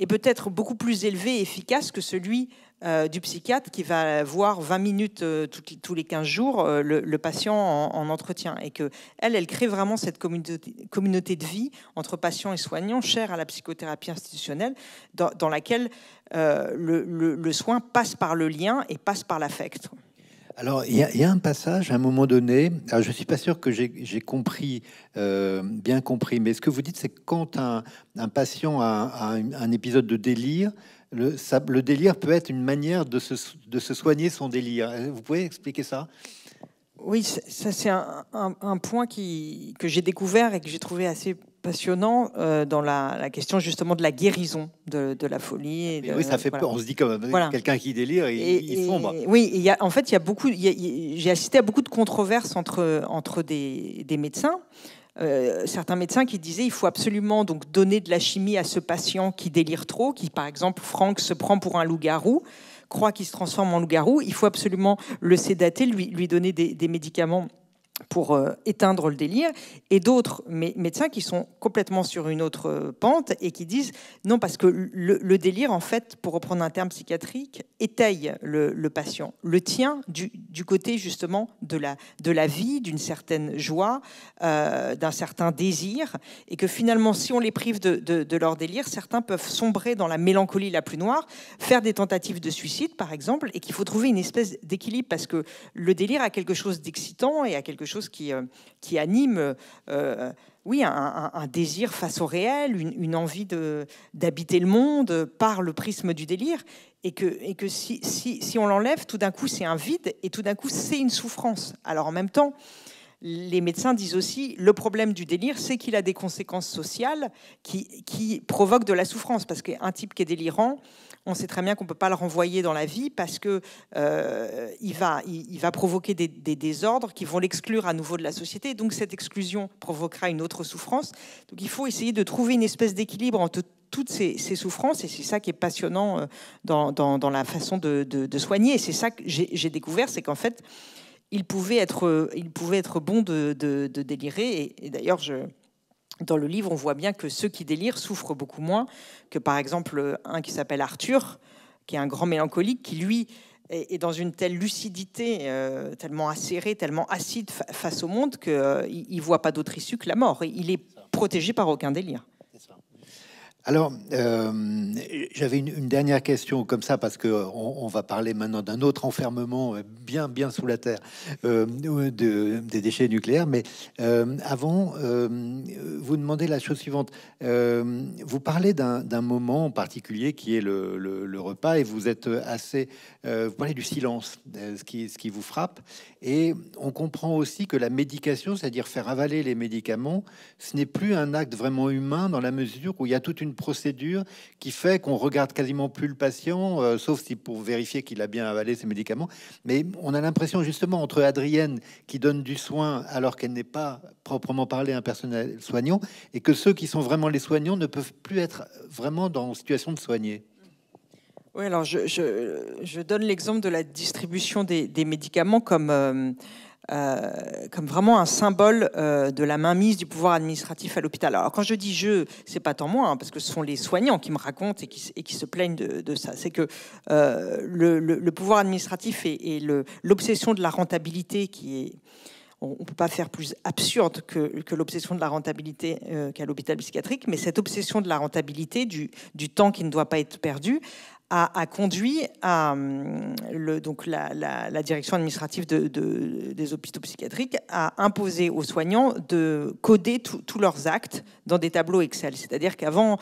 est peut-être beaucoup plus élevé et efficace que celui euh, du psychiatre qui va voir 20 minutes euh, tous les 15 jours euh, le, patient en, entretien et que elle, crée vraiment cette communauté, de vie entre patients et soignants, chère à la psychothérapie institutionnelle, dans, laquelle le, soin passe par le lien et passe par l'affect. Alors, il y, a un passage à un moment donné. Je ne suis pas sûr que j'ai compris, bien compris, mais ce que vous dites, c'est que quand un, patient a, un, épisode de délire, le, délire peut être une manière de se, soigner son délire. Euh, vous pouvez expliquer ça oui, ça c'est un, point que j'ai découvert et que j'ai trouvé assez passionnant euh, dans la, question justement de la guérison de, la folie. oui, ça fait peur. On se dit quand même, euh, quelqu'un qui délire, et, il, sombre. oui, en fait, il y beaucoup. j'ai assisté à beaucoup de controverses entre des médecins euh, certains médecins qui disaient il faut absolument donc donner de la chimie à ce patient qui délire trop, qui par exemple Franck se prend pour un loup-garou, croit qu'il se transforme en loup-garou, il faut absolument le sédater, lui, lui donner des médicaments pour euh, éteindre le délire, et d'autres médecins qui sont complètement sur une autre euh, pente et qui disent non, parce que le, délire, en fait, pour reprendre un terme psychiatrique, étaye le, patient, le tient du, côté justement de la, de la vie, d'une certaine joie, euh, d'un certain désir, et que finalement, si on les prive de, de, leur délire, certains peuvent sombrer dans la mélancolie la plus noire, faire des tentatives de suicide, par exemple, et qu'il faut trouver une espèce d'équilibre, parce que le délire a quelque chose d'excitant et a quelque chose qui, euh, qui anime, euh, oui, un, désir face au réel, une, envie d'habiter le monde par le prisme du délire. Et que, et que si on l'enlève, tout d'un coup, c'est un vide et tout d'un coup, c'est une souffrance. Alors en même temps, les médecins disent aussi le problème du délire, c'est qu'il a des conséquences sociales qui, provoquent de la souffrance. Parce qu'un type qui est délirant, on sait très bien qu'on ne peut pas le renvoyer dans la vie parce qu'il euh, va, il, va provoquer des, désordres qui vont l'exclure à nouveau de la société. Donc cette exclusion provoquera une autre souffrance. Donc il faut essayer de trouver une espèce d'équilibre entre toutes ces, souffrances et c'est ça qui est passionnant euh, dans, la façon de, de soigner. Et c'est ça que j'ai découvert, c'est qu'en fait il pouvait être, euh, il pouvait être bon de, délirer. Et, d'ailleurs, dans le livre, on voit bien que ceux qui délirent souffrent beaucoup moins que, par exemple, un qui s'appelle Arthur, qui est un grand mélancolique, qui, lui, est, dans une telle lucidité, euh, tellement acérée, tellement acide face au monde, qu'il euh, il ne voit pas d'autre issue que la mort. Il est protégé par aucun délire. Alors, euh, j'avais une, dernière question comme ça, parce qu'on on va parler maintenant d'un autre enfermement euh, bien, bien sous la terre euh, des déchets nucléaires. Mais avant, vous demandez la chose suivante. vous parlez d'un moment en particulier qui est le, le repas, et vous êtes assez... vous parlez du silence, ce, qui, ce qui vous frappe. Et on comprend aussi que la médication, c'est-à-dire faire avaler les médicaments, ce n'est plus un acte vraiment humain dans la mesure où il y a toute une procédure qui fait qu'on regarde quasiment plus le patient, euh, sauf si pour vérifier qu'il a bien avalé ses médicaments. Mais on a l'impression justement entre Adrienne qui donne du soin alors qu'elle n'est pas proprement parlé un personnel soignant, et que ceux qui sont vraiment les soignants ne peuvent plus être vraiment dans situation de soigner. Oui, alors je, je, donne l'exemple de la distribution des, médicaments comme, euh, euh, comme vraiment un symbole euh, de la mainmise du pouvoir administratif à l'hôpital. Alors quand je dis je, c'est pas tant moi, hein, parce que ce sont les soignants qui me racontent et qui, se plaignent de, ça. C'est que le, pouvoir administratif et, l'obsession de la rentabilité qui est on ne peut pas faire plus absurde que, l'obsession de la rentabilité qu'à l'hôpital psychiatrique, mais cette obsession de la rentabilité, du, temps qui ne doit pas être perdu, a, conduit à, hum, le, donc la, direction administrative de, des hôpitaux psychiatriques à imposer aux soignants de coder tous leurs actes dans des tableaux Excel. C'est-à-dire qu'avant,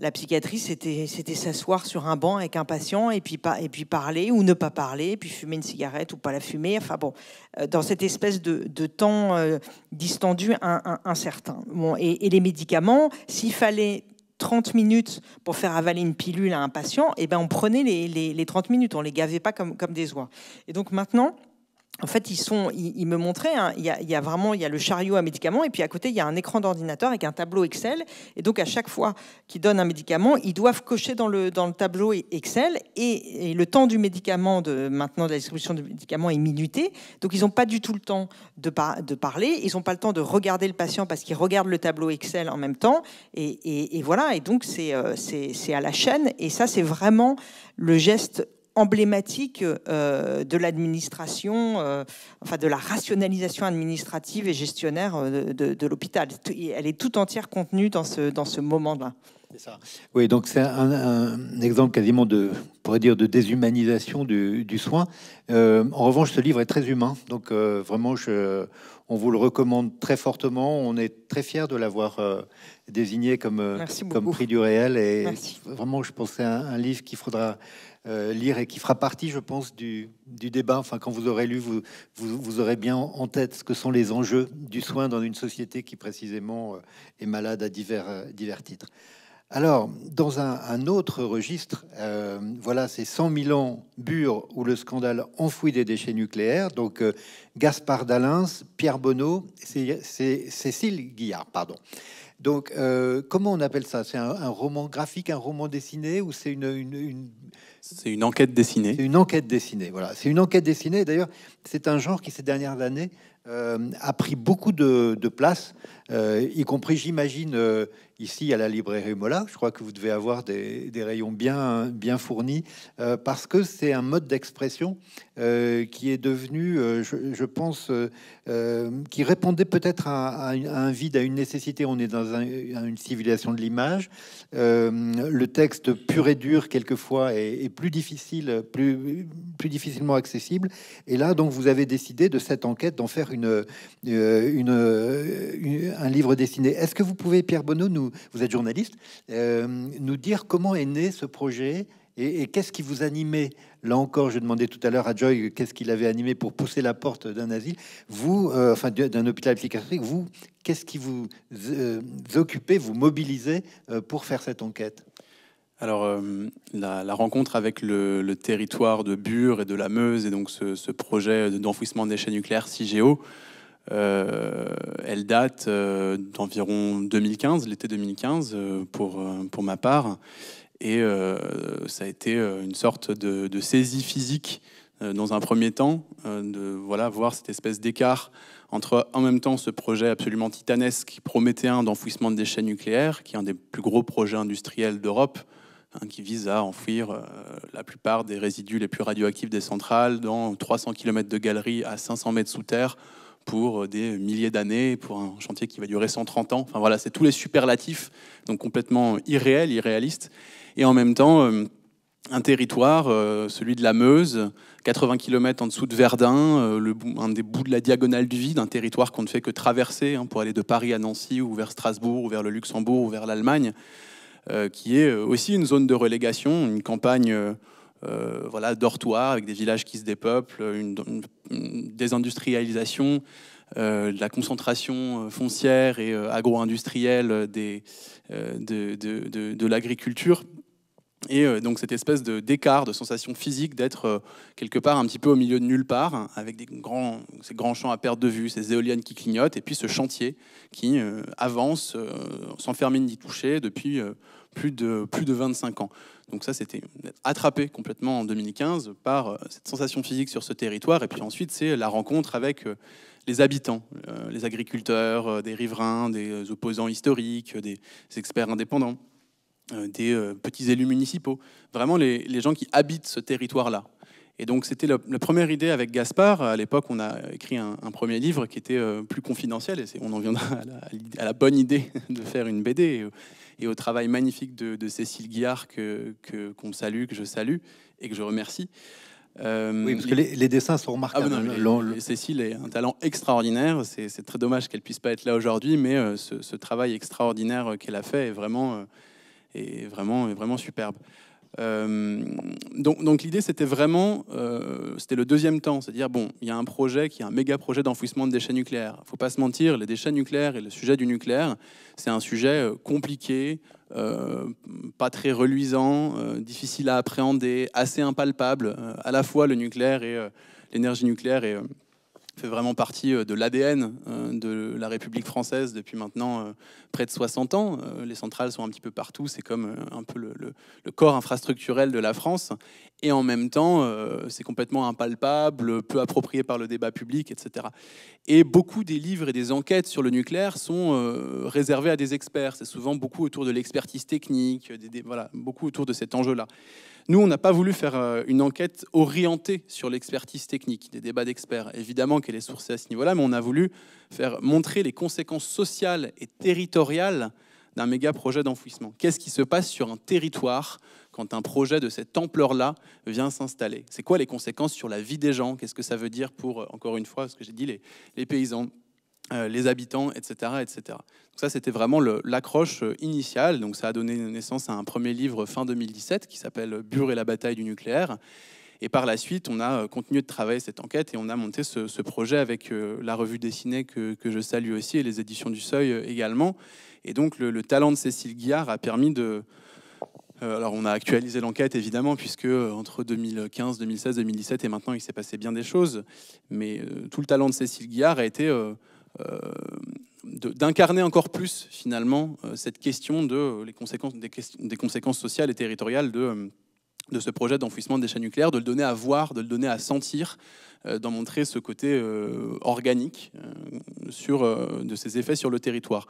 la psychiatrie, c'était s'asseoir sur un banc avec un patient et puis, et puis parler ou ne pas parler, puis fumer une cigarette ou pas la fumer. Enfin bon, euh, dans cette espèce de, temps euh, distendu incertain. Bon, et, et, les médicaments, s'il fallait 30 minutes pour faire avaler une pilule à un patient, et eh ben on prenait les, les, 30 minutes, on les gavait pas comme, comme des oies. Et donc maintenant, en fait, ils, me montraient, hein, il, y a, vraiment il y a le chariot à médicaments, et puis à côté, il y a un écran d'ordinateur avec un tableau Excel. Et donc, à chaque fois qu'ils donnent un médicament, ils doivent cocher dans le, dans le tableau Excel, et, le temps du médicament, de, maintenant, de la distribution du médicament est minuté. Donc, ils n'ont pas du tout le temps de, parler, ils n'ont pas le temps de regarder le patient parce qu'ils regardent le tableau Excel en même temps. Et, et voilà, et donc, euh, c'est à la chaîne, et ça, c'est vraiment le geste emblématique euh, de l'administration, euh, enfin de la rationalisation administrative et gestionnaire euh, de, l'hôpital. Elle est tout entière contenue dans ce, dans ce moment-là. Oui, donc c'est un, exemple quasiment de, pourrait dire, de déshumanisation du, soin. en revanche, ce livre est très humain, donc vraiment, je, on vous le recommande très fortement. On est très fier de l'avoir euh, désigné comme, euh, prix du réel. Et vraiment, je pense c'est un, livre qu'il faudra euh, lire et qui fera partie, je pense, du, débat. Enfin, quand vous aurez lu, vous, vous, aurez bien en tête ce que sont les enjeux du soin dans une société qui précisément est malade à divers, divers titres. Alors, dans un, autre registre, euh, voilà, c'est 100 000 ans Bure où le scandale enfoui des déchets nucléaires. Donc, euh, Gaspard Dalins, Pierre Bonneau, c'est Cécile Guillard, pardon. Donc, euh, comment on appelle ça C'est un, roman graphique, un roman dessiné ou c'est une c'est une enquête dessinée. C'est une enquête dessinée, voilà. C'est une enquête dessinée. D'ailleurs, c'est un genre qui, ces dernières années, euh, a pris beaucoup de, place, euh, y compris, j'imagine, euh, ici à la librairie Mola. Je crois que vous devez avoir des, rayons bien, bien fournis, parce que c'est un mode d'expression qui est devenu, je, pense, qui répondait peut-être à, un vide, à une nécessité. On est dans une civilisation de l'image. le texte pur et dur, quelquefois, est, est plus difficile, plus, plus difficilement accessible. Et là, donc, vous avez décidé de cette enquête d'en faire une, euh, euh, une, un livre dessiné. Est-ce que vous pouvez, Pierre Bonneau, nous, vous êtes journaliste, euh, nous dire comment est né ce projet et, qu'est-ce qui vous animait Là encore, je demandais tout à l'heure à Joy qu'est-ce qu'il avait animé pour pousser la porte d'un asile. Vous, enfin d'un hôpital psychiatrique, vous, qu'est-ce qui vous, vous occupez, vous mobilisez pour faire cette enquête alors, euh, la, rencontre avec le, territoire de Bure et de la Meuse, et donc ce, projet d'enfouissement des déchets nucléaires CIGEO, euh, elle date euh, d'environ 2015, l'été 2015, pour, pour ma part. Et ça a été une sorte de, saisie physique dans un premier temps, de voilà, voir cette espèce d'écart entre en même temps ce projet absolument titanesque qui promettait un d'enfouissement de déchets nucléaires, qui est un des plus gros projets industriels d'Europe, Hein, qui vise à enfouir euh, la plupart des résidus les plus radioactifs des centrales dans 300 km de galeries à 500 mètres sous terre pour euh, des milliers d'années, pour un chantier qui va durer 130 ans. Enfin voilà, c'est tous les superlatifs, donc complètement irréels, irréalistes. Et en même temps, euh, un territoire, celui de la Meuse, 80 km en dessous de Verdun, un des bouts de la diagonale du vide, un territoire qu'on ne fait que traverser hein, pour aller de Paris à Nancy ou vers Strasbourg ou vers le Luxembourg ou vers l'Allemagne. Euh, qui est euh, aussi une zone de relégation, une campagne euh, voilà, dortoir avec des villages qui se dépeuplent, une, désindustrialisation, la concentration foncière et agro-industrielle de l'agriculture et euh, donc cette espèce de d'écart, de sensation physique d'être euh, quelque part un petit peu au milieu de nulle part, avec ces grands champs à perte de vue, ces éoliennes qui clignotent, et puis ce chantier qui euh, avance sans sans fermer ni toucher depuis plus, de, plus de 25 ans. Donc ça, c'était attrapé complètement en 2015 par cette sensation physique sur ce territoire, et puis ensuite c'est la rencontre avec les habitants, les agriculteurs, des riverains, des opposants historiques, des experts indépendants. Euh, des euh, petits élus municipaux, vraiment les, gens qui habitent ce territoire-là. Et donc c'était la, première idée avec Gaspard. À l'époque, on a écrit un, premier livre qui était euh, plus confidentiel, et on en viendra à la, bonne idée de faire une BD, et, au travail magnifique de, Cécile Guillard que, qu'on salue, que je salue, et que je remercie. oui, parce que les, dessins sont remarquables. Ah Cécile est un talent extraordinaire. C'est, très dommage qu'elle puisse pas être là aujourd'hui, mais ce, ce, travail extraordinaire qu'elle a fait est vraiment et vraiment, est vraiment superbe. Euh, donc, donc l'idée, c'était vraiment, euh, c'était le deuxième temps, c'est-à-dire, bon, il y a un projet qui est un méga projet d'enfouissement de déchets nucléaires. Il ne faut pas se mentir, les déchets nucléaires et le sujet du nucléaire, c'est un sujet euh, compliqué, pas très reluisant, difficile à appréhender, assez impalpable. à la fois le nucléaire et l'énergie nucléaire et fait vraiment partie euh, de l'ADN euh, de la République française depuis maintenant euh, près de 60 ans. Les centrales sont un petit peu partout, c'est comme un peu le, corps infrastructurel de la France et en même temps, euh, c'est complètement impalpable, peu approprié par le débat public, etc. Et beaucoup des livres et des enquêtes sur le nucléaire sont euh, réservés à des experts. C'est souvent beaucoup autour de l'expertise technique, voilà, beaucoup autour de cet enjeu-là. Nous, on n'a pas voulu faire euh, une enquête orientée sur l'expertise technique, des débats d'experts. Évidemment qu'elle est sourcée à ce niveau-là, mais on a voulu faire montrer les conséquences sociales et territoriales d'un méga projet d'enfouissement. Qu'est-ce qui se passe sur un territoire quand un projet de cette ampleur-là vient s'installer C'est quoi les conséquences sur la vie des gens Qu'est-ce que ça veut dire pour, euh, encore une fois, ce que j'ai dit, les, paysans euh, les habitants, etc. etc. ça, c'était vraiment l'accroche euh, initiale. Donc ça a donné naissance à un premier livre fin 2017 qui s'appelle Bure et la bataille du nucléaire. Et par la suite, on a continué de travailler cette enquête et on a monté ce, projet avec la revue dessinée que, que, je salue aussi et les éditions du Seuil également, et donc le, talent de Cécile Guillard a permis de... Euh, alors on a actualisé l'enquête évidemment, puisque euh, entre 2015, 2016, 2017 et maintenant il s'est passé bien des choses, mais euh, tout le talent de Cécile Guillard a été d'incarner encore plus finalement cette question de les conséquences des, conséquences sociales et territoriales de de ce projet d'enfouissement de déchets nucléaires, de le donner à voir, de le donner à sentir, d'en montrer ce côté organique sur, de ses effets sur le territoire.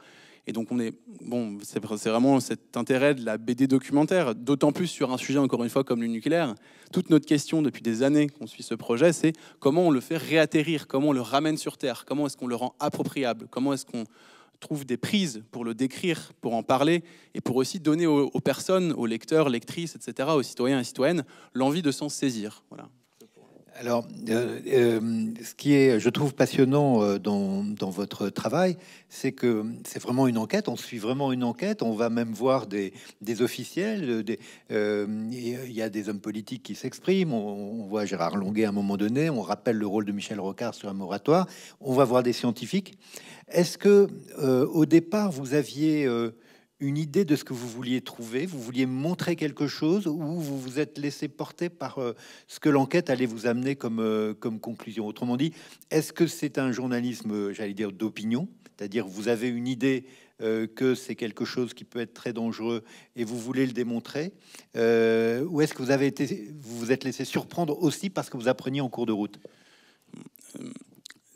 Et donc on est bon, c'est vraiment cet intérêt de la BD documentaire, d'autant plus sur un sujet encore une fois comme le nucléaire. Toute notre question depuis des années qu'on suit ce projet, c'est comment on le fait réatterrir, comment on le ramène sur terre, comment est-ce qu'on le rend appropriable, comment est-ce qu'on trouve des prises pour le décrire, pour en parler et pour aussi donner aux, personnes, aux lecteurs, lectrices, etc., aux citoyens et citoyennes, l'envie de s'en saisir. Voilà. Alors, euh, euh, ce qui est, je trouve, passionnant euh, dans, votre travail, c'est que c'est vraiment une enquête. On suit vraiment une enquête. On va même voir des, des officiels. Il y a des hommes politiques qui s'expriment. On, voit Gérard Longuet à un moment donné. On rappelle le rôle de Michel Rocard sur un moratoire. On va voir des scientifiques. Est-ce que, au départ, vous aviez une idée de ce que vous vouliez trouver Vous vouliez montrer quelque chose ou vous vous êtes laissé porter par euh, ce que l'enquête allait vous amener euh, comme, conclusion Autrement dit, est-ce que c'est un journalisme, euh, j'allais dire, d'opinion C'est-à-dire, vous avez une idée que c'est quelque chose qui peut être très dangereux et vous voulez le démontrer Ou est-ce que vous avez été, vous, vous êtes laissé surprendre aussi parce que vous appreniez en cours de route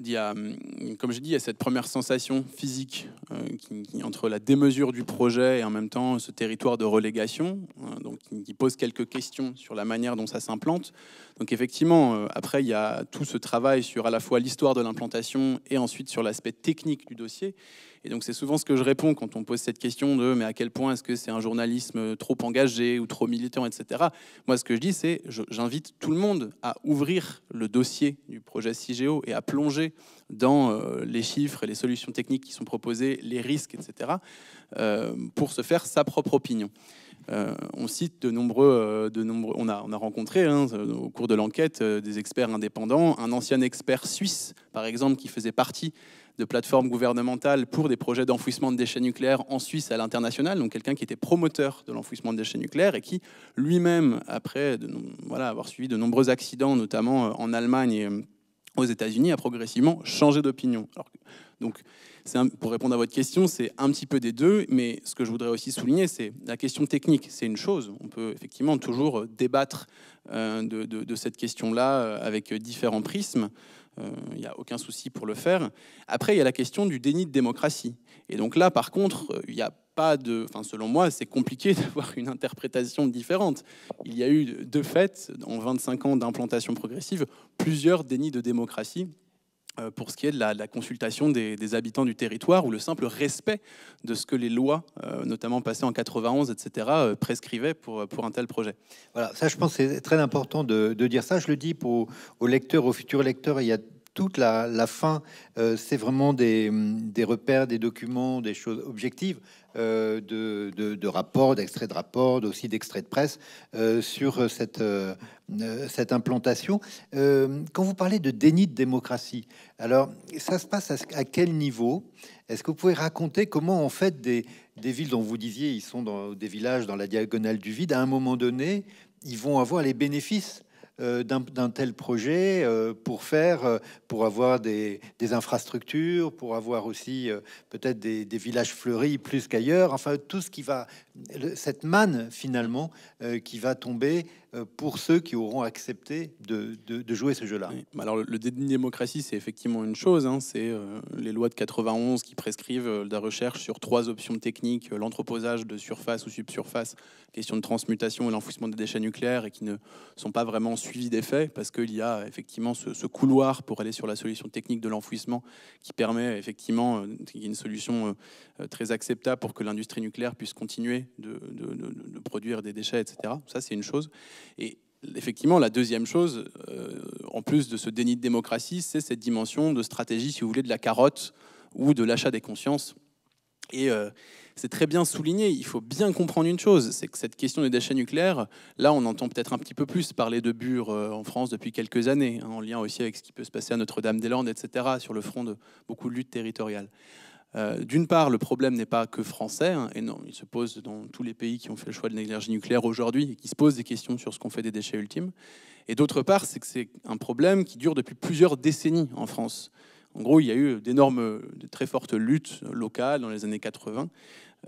Hum, comme je dis, il y a cette première sensation physique euh, entre la démesure du projet et en même temps ce territoire de relégation, hein, qui, pose quelques questions sur la manière dont ça s'implante. Donc effectivement, euh, après, il y a tout ce travail sur à la fois l'histoire de l'implantation et ensuite sur l'aspect technique du dossier. Et donc c'est souvent ce que je réponds quand on pose cette question de mais à quel point est-ce que c'est un journalisme trop engagé ou trop militant, etc. Moi, ce que je dis, c'est j'invite tout le monde à ouvrir le dossier du projet CIGEO et à plonger dans euh, les chiffres et les solutions techniques qui sont proposées, les risques, etc., euh, pour se faire sa propre opinion. Euh, on cite de nombreux, euh, de nombreux on, a, rencontré hein, euh, au cours de l'enquête des experts indépendants, un ancien expert suisse, par exemple, qui faisait partie de plateformes gouvernementales pour des projets d'enfouissement de déchets nucléaires en Suisse à l'international, donc quelqu'un qui était promoteur de l'enfouissement de déchets nucléaires et qui lui-même, après voilà, avoir suivi de nombreux accidents, notamment en Allemagne et aux États-Unis, a progressivement changé d'opinion. Donc, pour répondre à votre question, c'est un petit peu des deux, mais ce que je voudrais aussi souligner, c'est la question technique. C'est une chose, on peut effectivement toujours débattre euh, de, cette question-là euh, avec différents prismes. Euh, il n'y a aucun souci pour le faire. Après, il y a la question du déni de démocratie. Et donc là, par contre, il n'y a pas de. Enfin, selon moi, c'est compliqué d'avoir une interprétation différente. Il y a eu, de fait, en 25 ans d'implantation progressive, plusieurs dénis de démocratie euh, pour ce qui est de la, consultation des, habitants du territoire ou le simple respect de ce que les lois, euh, notamment passées en 91, etc., euh, prescrivaient pour, pour un tel projet. Voilà, ça je pense c'est très important de, de, dire ça. Je le dis pour, aux lecteurs, aux futurs lecteurs, il y a toute la, fin, euh, c'est vraiment des, repères, des documents, des choses objectives, euh, de, rapports, d'extraits de rapports, aussi d'extraits de presse euh, sur cette, implantation. quand vous parlez de déni de démocratie, alors ça se passe à, quel niveau Est-ce que vous pouvez raconter comment en fait des, villes dont vous disiez, ils sont dans des villages dans la diagonale du vide, à un moment donné, ils vont avoir les bénéfices euh, d'un tel projet euh, pour faire, euh, pour avoir des, infrastructures, pour avoir aussi peut-être des, villages fleuris plus qu'ailleurs. Enfin, tout ce qui va, cette manne finalement qui va tomber pour ceux qui auront accepté de, jouer ce jeu-là. Alors, le déni démocratie, c'est effectivement une chose. Hein. c'est les lois de 91 qui prescrivent la recherche sur trois options techniques l'entreposage de surface ou subsurface, question de transmutation et l'enfouissement des déchets nucléaires, et qui ne sont pas vraiment suivi des faits, parce qu'il y a effectivement ce, couloir pour aller sur la solution technique de l'enfouissement qui permet effectivement euh, une solution euh, euh, très acceptable pour que l'industrie nucléaire puisse continuer de, produire des déchets, etc. Ça, c'est une chose. Et, effectivement, la deuxième chose, en plus de ce déni de démocratie, c'est cette dimension de stratégie, si vous voulez, de la carotte ou de l'achat des consciences. Et, c'est très bien souligné. Il faut bien comprendre une chose, c'est que cette question des déchets nucléaires, là, on entend peut-être un petit peu plus parler de Bure euh, en France depuis quelques années, hein, en lien aussi avec ce qui peut se passer à Notre-Dame-des-Landes, etc., sur le front de beaucoup de luttes territoriales. Euh, d'une part, le problème n'est pas que français, hein, et non, il se pose dans tous les pays qui ont fait le choix de l'énergie nucléaire aujourd'hui et qui se posent des questions sur ce qu'on fait des déchets ultimes. Et d'autre part, c'est que c'est un problème qui dure depuis plusieurs décennies en France. En gros, il y a eu d'énormes, de très fortes luttes locales dans les années 80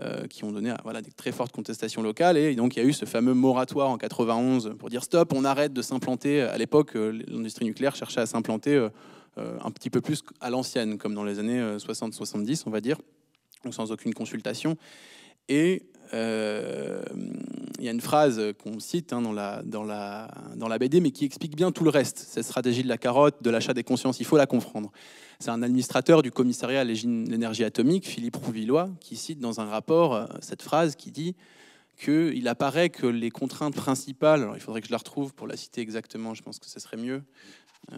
euh, qui ont donné voilà, des très fortes contestations locales. Et donc, il y a eu ce fameux moratoire en 91 pour dire stop, on arrête de s'implanter. À l'époque, euh, l'industrie nucléaire cherchait à s'implanter euh, un petit peu plus à l'ancienne, comme dans les années 60-70, on va dire, sans aucune consultation. Et euh, il y a une phrase qu'on cite hein, dans, la, dans, la, dans la BD, mais qui explique bien tout le reste, cette stratégie de la carotte, de l'achat des consciences, il faut la comprendre. C'est un administrateur du commissariat à l'énergie atomique, Philippe Rouvillois, qui cite dans un rapport euh, cette phrase qui dit qu'il apparaît que les contraintes principales, alors il faudrait que je la retrouve pour la citer exactement, je pense que ce serait mieux. Euh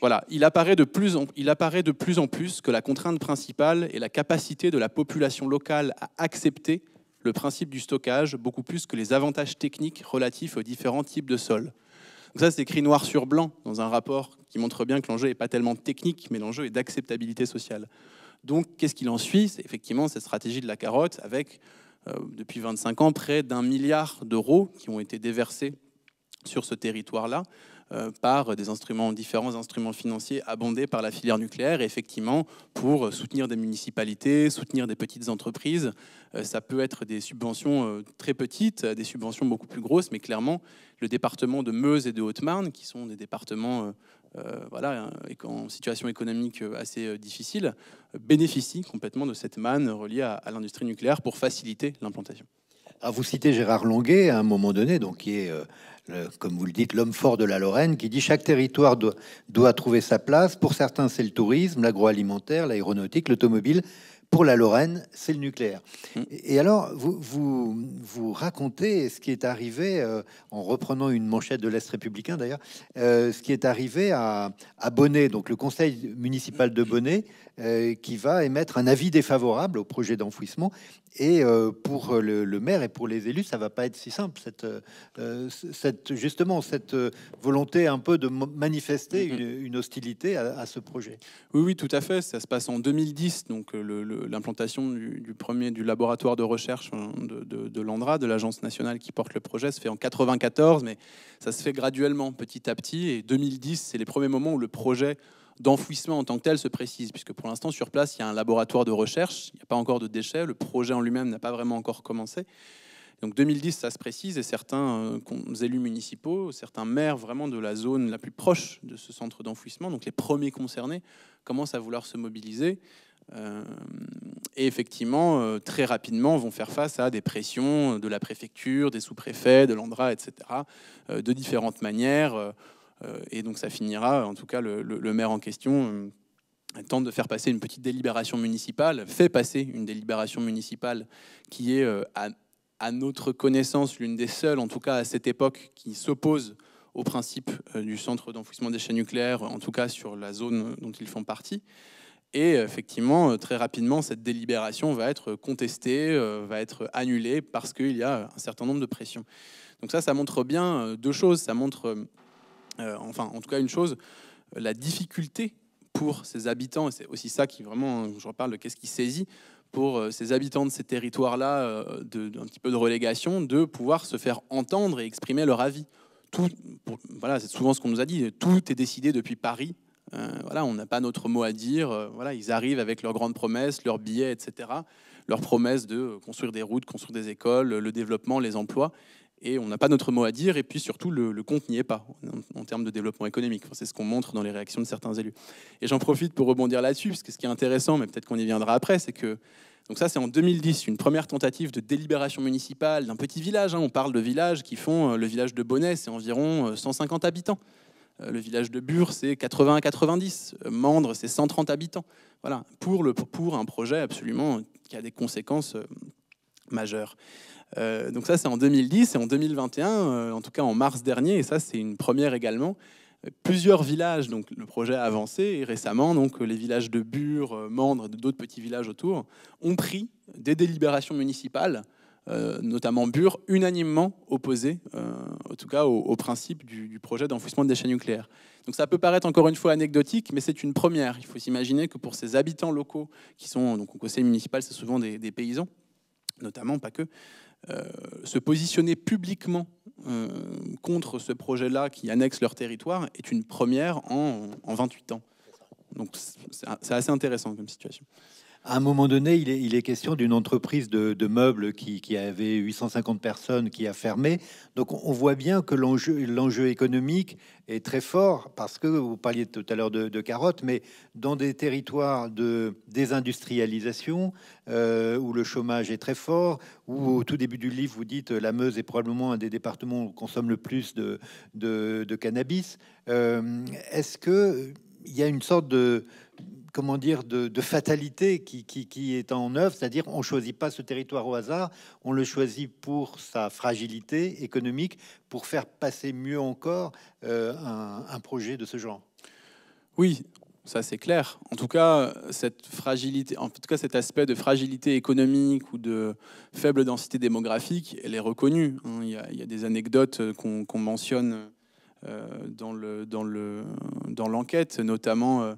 voilà, il apparaît, de plus en, il apparaît de plus en plus que la contrainte principale est la capacité de la population locale à accepter le principe du stockage beaucoup plus que les avantages techniques relatifs aux différents types de sols. Donc ça, c'est écrit noir sur blanc dans un rapport qui montre bien que l'enjeu n'est pas tellement technique, mais l'enjeu est d'acceptabilité sociale. Donc, qu'est-ce qu'il en suit C'est effectivement cette stratégie de la carotte avec, euh, depuis 25 ans, près d'un milliard d'euros qui ont été déversés sur ce territoire-là, euh, par des instruments, différents instruments financiers abondés par la filière nucléaire. effectivement, pour soutenir des municipalités, soutenir des petites entreprises, euh, ça peut être des subventions euh, très petites, des subventions beaucoup plus grosses, mais clairement, le département de Meuse et de Haute-Marne, qui sont des départements voilà, en situation économique assez difficile, bénéficie complètement de cette manne reliée à, l'industrie nucléaire pour faciliter l'implantation. Ah, vous citez Gérard Longuet à un moment donné, donc qui est comme vous le dites, l'homme fort de la Lorraine, qui dit chaque territoire doit, trouver sa place. Pour certains, c'est le tourisme, l'agroalimentaire, l'aéronautique, l'automobile. Pour la Lorraine, c'est le nucléaire. Mmh. Et, alors, vous, vous, racontez ce qui est arrivé, euh, en reprenant une manchette de l'Est républicain d'ailleurs, euh, ce qui est arrivé à, Bonnet, donc le conseil municipal de mmh. Bonnet, euh, qui va émettre un avis défavorable au projet d'enfouissement et euh, pour euh, le, maire et pour les élus, ça va pas être si simple. Cette, euh, justement, cette volonté un peu de manifester mm-hmm. une, hostilité à, ce projet. Oui, oui, tout à fait. Ça se passe en 2010, donc l'implantation du, premier du laboratoire de recherche hein, de, de l'Andra, de l'agence nationale qui porte le projet, se fait en 94, mais ça se fait graduellement, petit à petit. Et 2010, c'est les premiers moments où le projet d'enfouissement en tant que tel se précise, puisque pour l'instant, sur place, il y a un laboratoire de recherche, il n'y a pas encore de déchets, le projet en lui-même n'a pas vraiment encore commencé. Donc 2010, ça se précise, et certains euh, élus municipaux, certains maires vraiment de la zone la plus proche de ce centre d'enfouissement, donc les premiers concernés, commencent à vouloir se mobiliser. Euh, et effectivement, euh, très rapidement, vont faire face à des pressions de la préfecture, des sous-préfets, de l'Andra, etc., de différentes manières euh, et donc ça finira, en tout cas le, maire en question euh, tente de faire passer une petite délibération municipale, fait passer une délibération municipale qui est euh, à, notre connaissance l'une des seules, en tout cas à cette époque, qui s'oppose au principe du centre d'enfouissement des chaînes nucléaires, en tout cas sur la zone dont ils font partie. Et effectivement, très rapidement, cette délibération va être contestée, va être annulée parce qu'il y a un certain nombre de pressions. Donc ça, ça montre bien deux choses. Ça montre euh, enfin en tout cas une chose, euh, la difficulté pour ces habitants, et c'est aussi ça qui vraiment, hein, je reparle de qu'est-ce qui saisit, pour euh, ces habitants de ces territoires-là, d'un petit peu de relégation, de pouvoir se faire entendre et exprimer leur avis. Tout, voilà, c'est souvent ce qu'on nous a dit, tout est décidé depuis Paris, voilà, on n'a pas notre mot à dire. voilà, ils arrivent avec leurs grandes promesses, leurs billets, etc. Leurs promesses de construire des routes, construire des écoles, le développement, les emplois et on n'a pas notre mot à dire, et puis surtout le, compte n'y est pas en, termes de développement économique. c'est ce qu'on montre dans les réactions de certains élus. Et j'en profite pour rebondir là-dessus, parce que ce qui est intéressant, mais peut-être qu'on y viendra après, c'est que donc ça c'est en 2010, une première tentative de délibération municipale d'un petit village. Hein. on parle de villages qui font euh, le village de Bonnet, c'est environ 150 euh, habitants. Euh, le village de Bure, c'est 80 à 90. Mandre, c'est 130 habitants. Voilà, pour, le, pour un projet absolument qui a des conséquences majeur. Euh, donc ça, c'est en 2010 et en 2021, euh, en tout cas en mars dernier, et ça, c'est une première également. Euh, plusieurs villages, donc le projet a avancé et récemment, donc les villages de Bure, Mandre, d'autres petits villages autour, ont pris des délibérations municipales, notamment Bure, unanimement opposées, en tout cas au, principe du, projet d'enfouissement de déchets nucléaires. Donc ça peut paraître encore une fois anecdotique, mais c'est une première. Il faut s'imaginer que pour ces habitants locaux, qui sont donc au conseil municipal, c'est souvent des paysans, notamment, pas que, euh, se positionner publiquement euh, contre ce projet-là qui annexe leur territoire est une première en, en 28 ans. Donc c'est assez intéressant comme situation. À un moment donné, il est, question d'une entreprise de, meubles qui, avait 850 personnes qui a fermé. Donc on voit bien que l'enjeu économique est très fort parce que vous parliez tout à l'heure de, carottes, mais dans des territoires de désindustrialisation euh, où le chômage est très fort, où au tout début du livre vous dites la Meuse est probablement un des départements où on consomme le plus de, de cannabis. Euh, est-ce que il y a une sorte de comment dire, de, fatalité qui, est en œuvre, c'est-à-dire on ne choisit pas ce territoire au hasard, on le choisit pour sa fragilité économique, pour faire passer mieux encore euh, un, projet de ce genre. Oui, ça c'est clair. En tout cas, cette fragilité, en tout cas cet aspect de fragilité économique ou de faible densité démographique, elle est reconnue. Hein. Il y a, des anecdotes qu'on mentionne euh, dans le dans le dans l'enquête, notamment euh,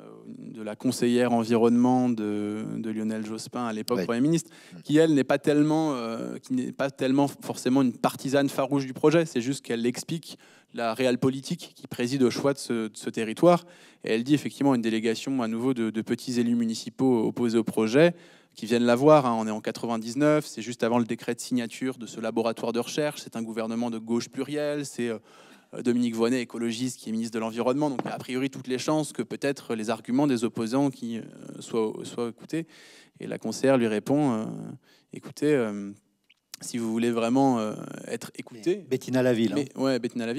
euh, de la conseillère environnement de, Lionel Jospin à l'époque Premier ministre, mm. qui elle n'est pas tellement, euh, qui n'est pas tellement forcément une partisane farouche du projet. C'est juste qu'elle explique la réelle politique qui préside au choix de ce, territoire. Et elle dit effectivement une délégation à nouveau de, petits élus municipaux opposés au projet qui viennent la voir. Hein. On est en 99, c'est juste avant le décret de signature de ce laboratoire de recherche. C'est un gouvernement de gauche pluriel. C'est euh, euh, Dominique Voynet, écologiste, qui est ministre de l'Environnement. Donc, a priori, toutes les chances que peut-être les arguments des opposants qui euh, soient, soient, écoutés. Et la conseillère lui répond euh, Écoutez, si vous voulez vraiment euh, être écouté. Bettina la ville. Hein. Ouais, Bettina la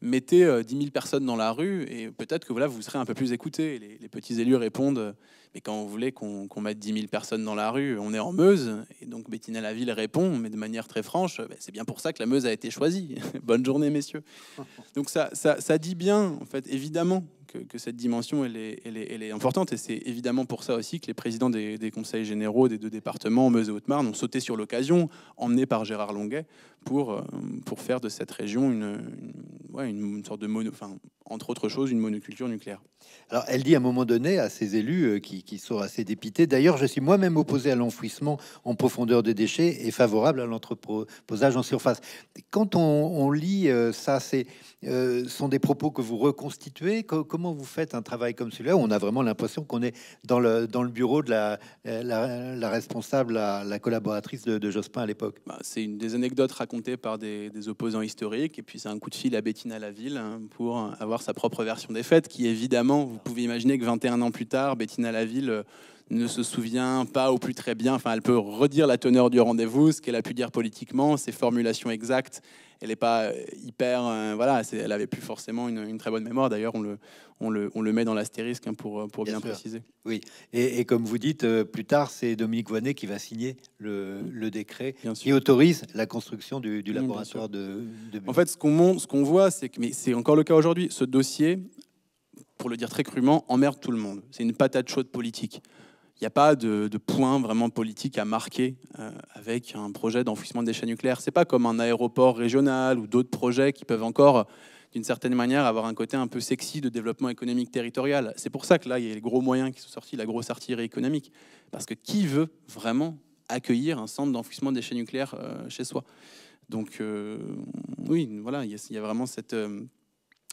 Mettez euh, dix 10 000 personnes dans la rue et peut-être que voilà, vous serez un peu plus écouté. Les, petits élus répondent euh, Mais quand vous voulez qu'on mette 10 000 personnes dans la rue, on est en Meuse. Et donc Bettina la ville répond, mais de manière très franche bah, C'est bien pour ça que la Meuse a été choisie. Bonne journée, messieurs. donc ça, ça, ça dit bien, en fait, évidemment, que, cette dimension, elle est, importante. Et c'est évidemment pour ça aussi que les présidents des, des conseils généraux des deux départements, Meuse et Haute-Marne, ont sauté sur l'occasion, emmenés par Gérard Longuet, pour, euh, pour faire de cette région une, une, sorte de mono, enfin, entre autres choses, une monoculture nucléaire. Alors, elle dit à un moment donné à ses élus euh, qui, qui sont assez dépités D'ailleurs, je suis moi-même opposé à l'enfouissement en profondeur des déchets et favorable à l'entreposage en surface. Quand on, lit euh, ça, c'est sont des propos que vous reconstituez. comment vous faites un travail comme celui-là On a vraiment l'impression qu'on est dans le, dans le bureau de la, la, responsable, la, collaboratrice de, Jospin à l'époque. Bah, c'est une des anecdotes racontées compté par des, opposants historiques. Et puis c'est un coup de fil à Bettina Laville hein, pour avoir sa propre version des fêtes, qui évidemment, vous pouvez imaginer que 21 ans plus tard, Bettina Laville euh, ne se souvient pas ou plus très bien, enfin elle peut redire la teneur du rendez-vous, ce qu'elle a pu dire politiquement, ses formulations exactes, elle n'est pas euh, hyper, euh, voilà, elle avait plus forcément une, très bonne mémoire, d'ailleurs on le, on, le, on le met dans l'astérisque hein, pour, euh, pour bien, préciser. Oui, et, comme vous dites, plus tard c'est Dominique Voinet qui va signer le, mm. décret qui autorise la construction du, mm, laboratoire de, En fait ce qu'on ce qu'on voit, c'est que, mais c'est encore le cas aujourd'hui, ce dossier, pour le dire très crûment, emmerde tout le monde, c'est une patate chaude politique il n'y a pas de, point vraiment politique à marquer euh, avec un projet d'enfouissement des déchets nucléaires. C'est pas comme un aéroport régional ou d'autres projets qui peuvent encore, d'une certaine manière, avoir un côté un peu sexy de développement économique territorial. C'est pour ça que là, il y a les gros moyens qui sont sortis, la grosse artillerie économique. Parce que qui veut vraiment accueillir un centre d'enfouissement des déchets nucléaires euh, chez soi Donc, euh, oui, voilà, il y, a vraiment cette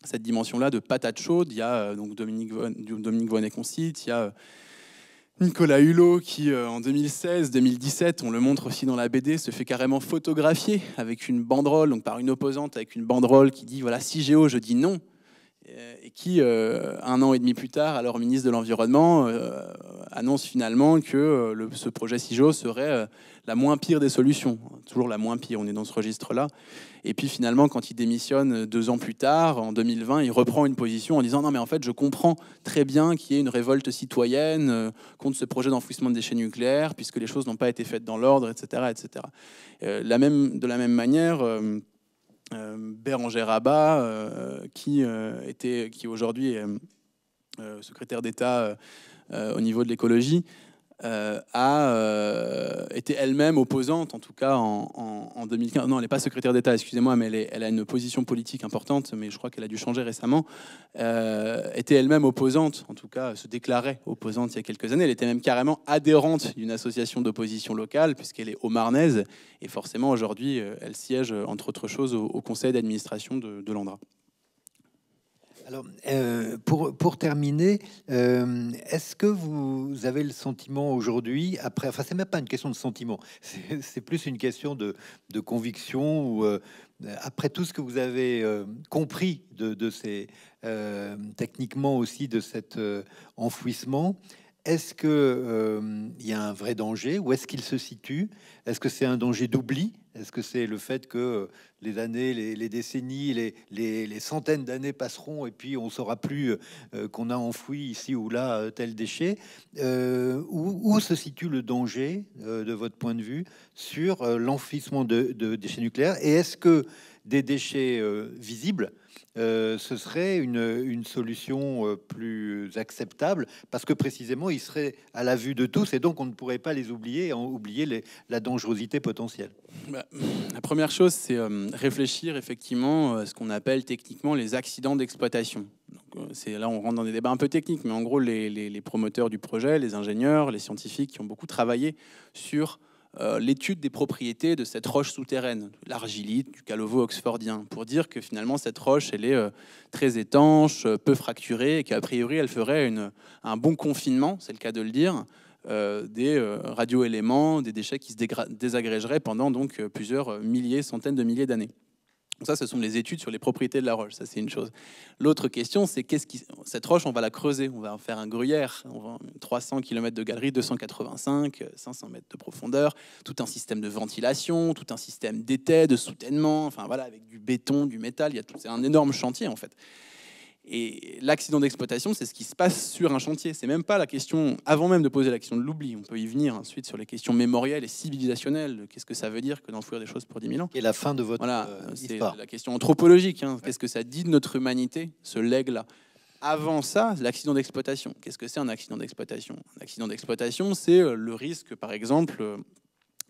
cette dimension-là de patate chaude. Il y a donc Dominique Von, Dominique Vonnet et il y a Nicolas Hulot, qui euh, en 2016-2017, on le montre aussi dans la BD, se fait carrément photographier avec une banderole, donc par une opposante avec une banderole qui dit voilà, si Géo, je dis non. Euh, et qui, euh, un an et demi plus tard, alors ministre de l'Environnement, euh, annonce finalement que ce projet CIJO serait la moins pire des solutions. Toujours la moins pire, on est dans ce registre-là. Et puis finalement, quand il démissionne deux ans plus tard, en 2020, il reprend une position en disant Non, mais en fait, je comprends très bien qu'il y ait une révolte citoyenne contre ce projet d'enfouissement de déchets nucléaires, puisque les choses n'ont pas été faites dans l'ordre, etc. etc. de la même manière, euh, Béranger Rabat, euh, qui, euh, qui aujourd'hui est secrétaire d'État au niveau de l'écologie, euh, a euh, été elle-même opposante, en tout cas en, 2015. Non, elle n'est pas secrétaire d'État, excusez-moi, mais elle, a une position politique importante, mais je crois qu'elle a dû changer récemment. Euh, était elle-même opposante, en tout cas se déclarait opposante il y a quelques années. Elle était même carrément adhérente d'une association d'opposition locale, puisqu'elle est au marnaise et forcément aujourd'hui, elle siège, entre autres choses, au, conseil d'administration de, de l'Andra. Alors, euh, pour, terminer, euh, est-ce que vous avez le sentiment aujourd'hui, après, enfin, c'est même pas une question de sentiment, c'est plus une question de, conviction ou euh, après tout ce que vous avez compris de, ces, techniquement aussi, de cet enfouissement, est-ce qu'il il y a un vrai danger ou est-ce qu'il se situe Est-ce que c'est un danger d'oubli est-ce que c'est le fait que les années, les, décennies, les, centaines d'années passeront et puis on ne saura plus euh, qu'on a enfoui ici ou là euh, tel déchet euh, où, se situe le danger, de votre point de vue, sur l'enfouissement de, déchets nucléaires Et est-ce que des déchets visibles euh, ce serait une, solution euh, plus acceptable parce que précisément ils seraient à la vue de tous et donc on ne pourrait pas les oublier en oublier la dangerosité potentielle bah, La première chose, c'est euh, réfléchir effectivement à ce qu'on appelle techniquement les accidents d'exploitation. là on rentre dans des débats un peu techniques, mais en gros les, promoteurs du projet, les ingénieurs, les scientifiques qui ont beaucoup travaillé sur euh, l'étude des propriétés de cette roche souterraine, l'argilite, du calovo oxfordien, pour dire que finalement cette roche, elle est euh, très étanche, euh, peu fracturée, et qu'a priori elle ferait un bon confinement, c'est le cas de le dire, des radioéléments, des déchets qui se désagrégeraient pendant donc plusieurs milliers, centaines de milliers d'années. Ça, ce sont les études sur les propriétés de la roche. Ça, c'est une chose. L'autre question, c'est qu'est-ce qui... cette roche, on va la creuser, on va en faire un gruyère, on va 300 km de galerie, 285, 500 mètres de profondeur, tout un système de ventilation, tout un système d'été, de soutènement, enfin voilà, avec du béton, du métal. Il y a tout... c'est un énorme chantier en fait. Et l'accident d'exploitation, c'est ce qui se passe sur un chantier. C'est même pas la question, avant même de poser la question de l'oubli, on peut y venir ensuite sur les questions mémorielles et civilisationnelles. Qu'est-ce que ça veut dire que d'enfouir des choses pour 10 000 ans Et la fin de votre voilà, euh, c'est la question anthropologique. Hein. Qu'est-ce que ça dit de notre humanité, ce legs-là avant ça, l'accident d'exploitation. Qu'est-ce que c'est un accident d'exploitation Un accident d'exploitation, c'est euh, le risque, par exemple, euh,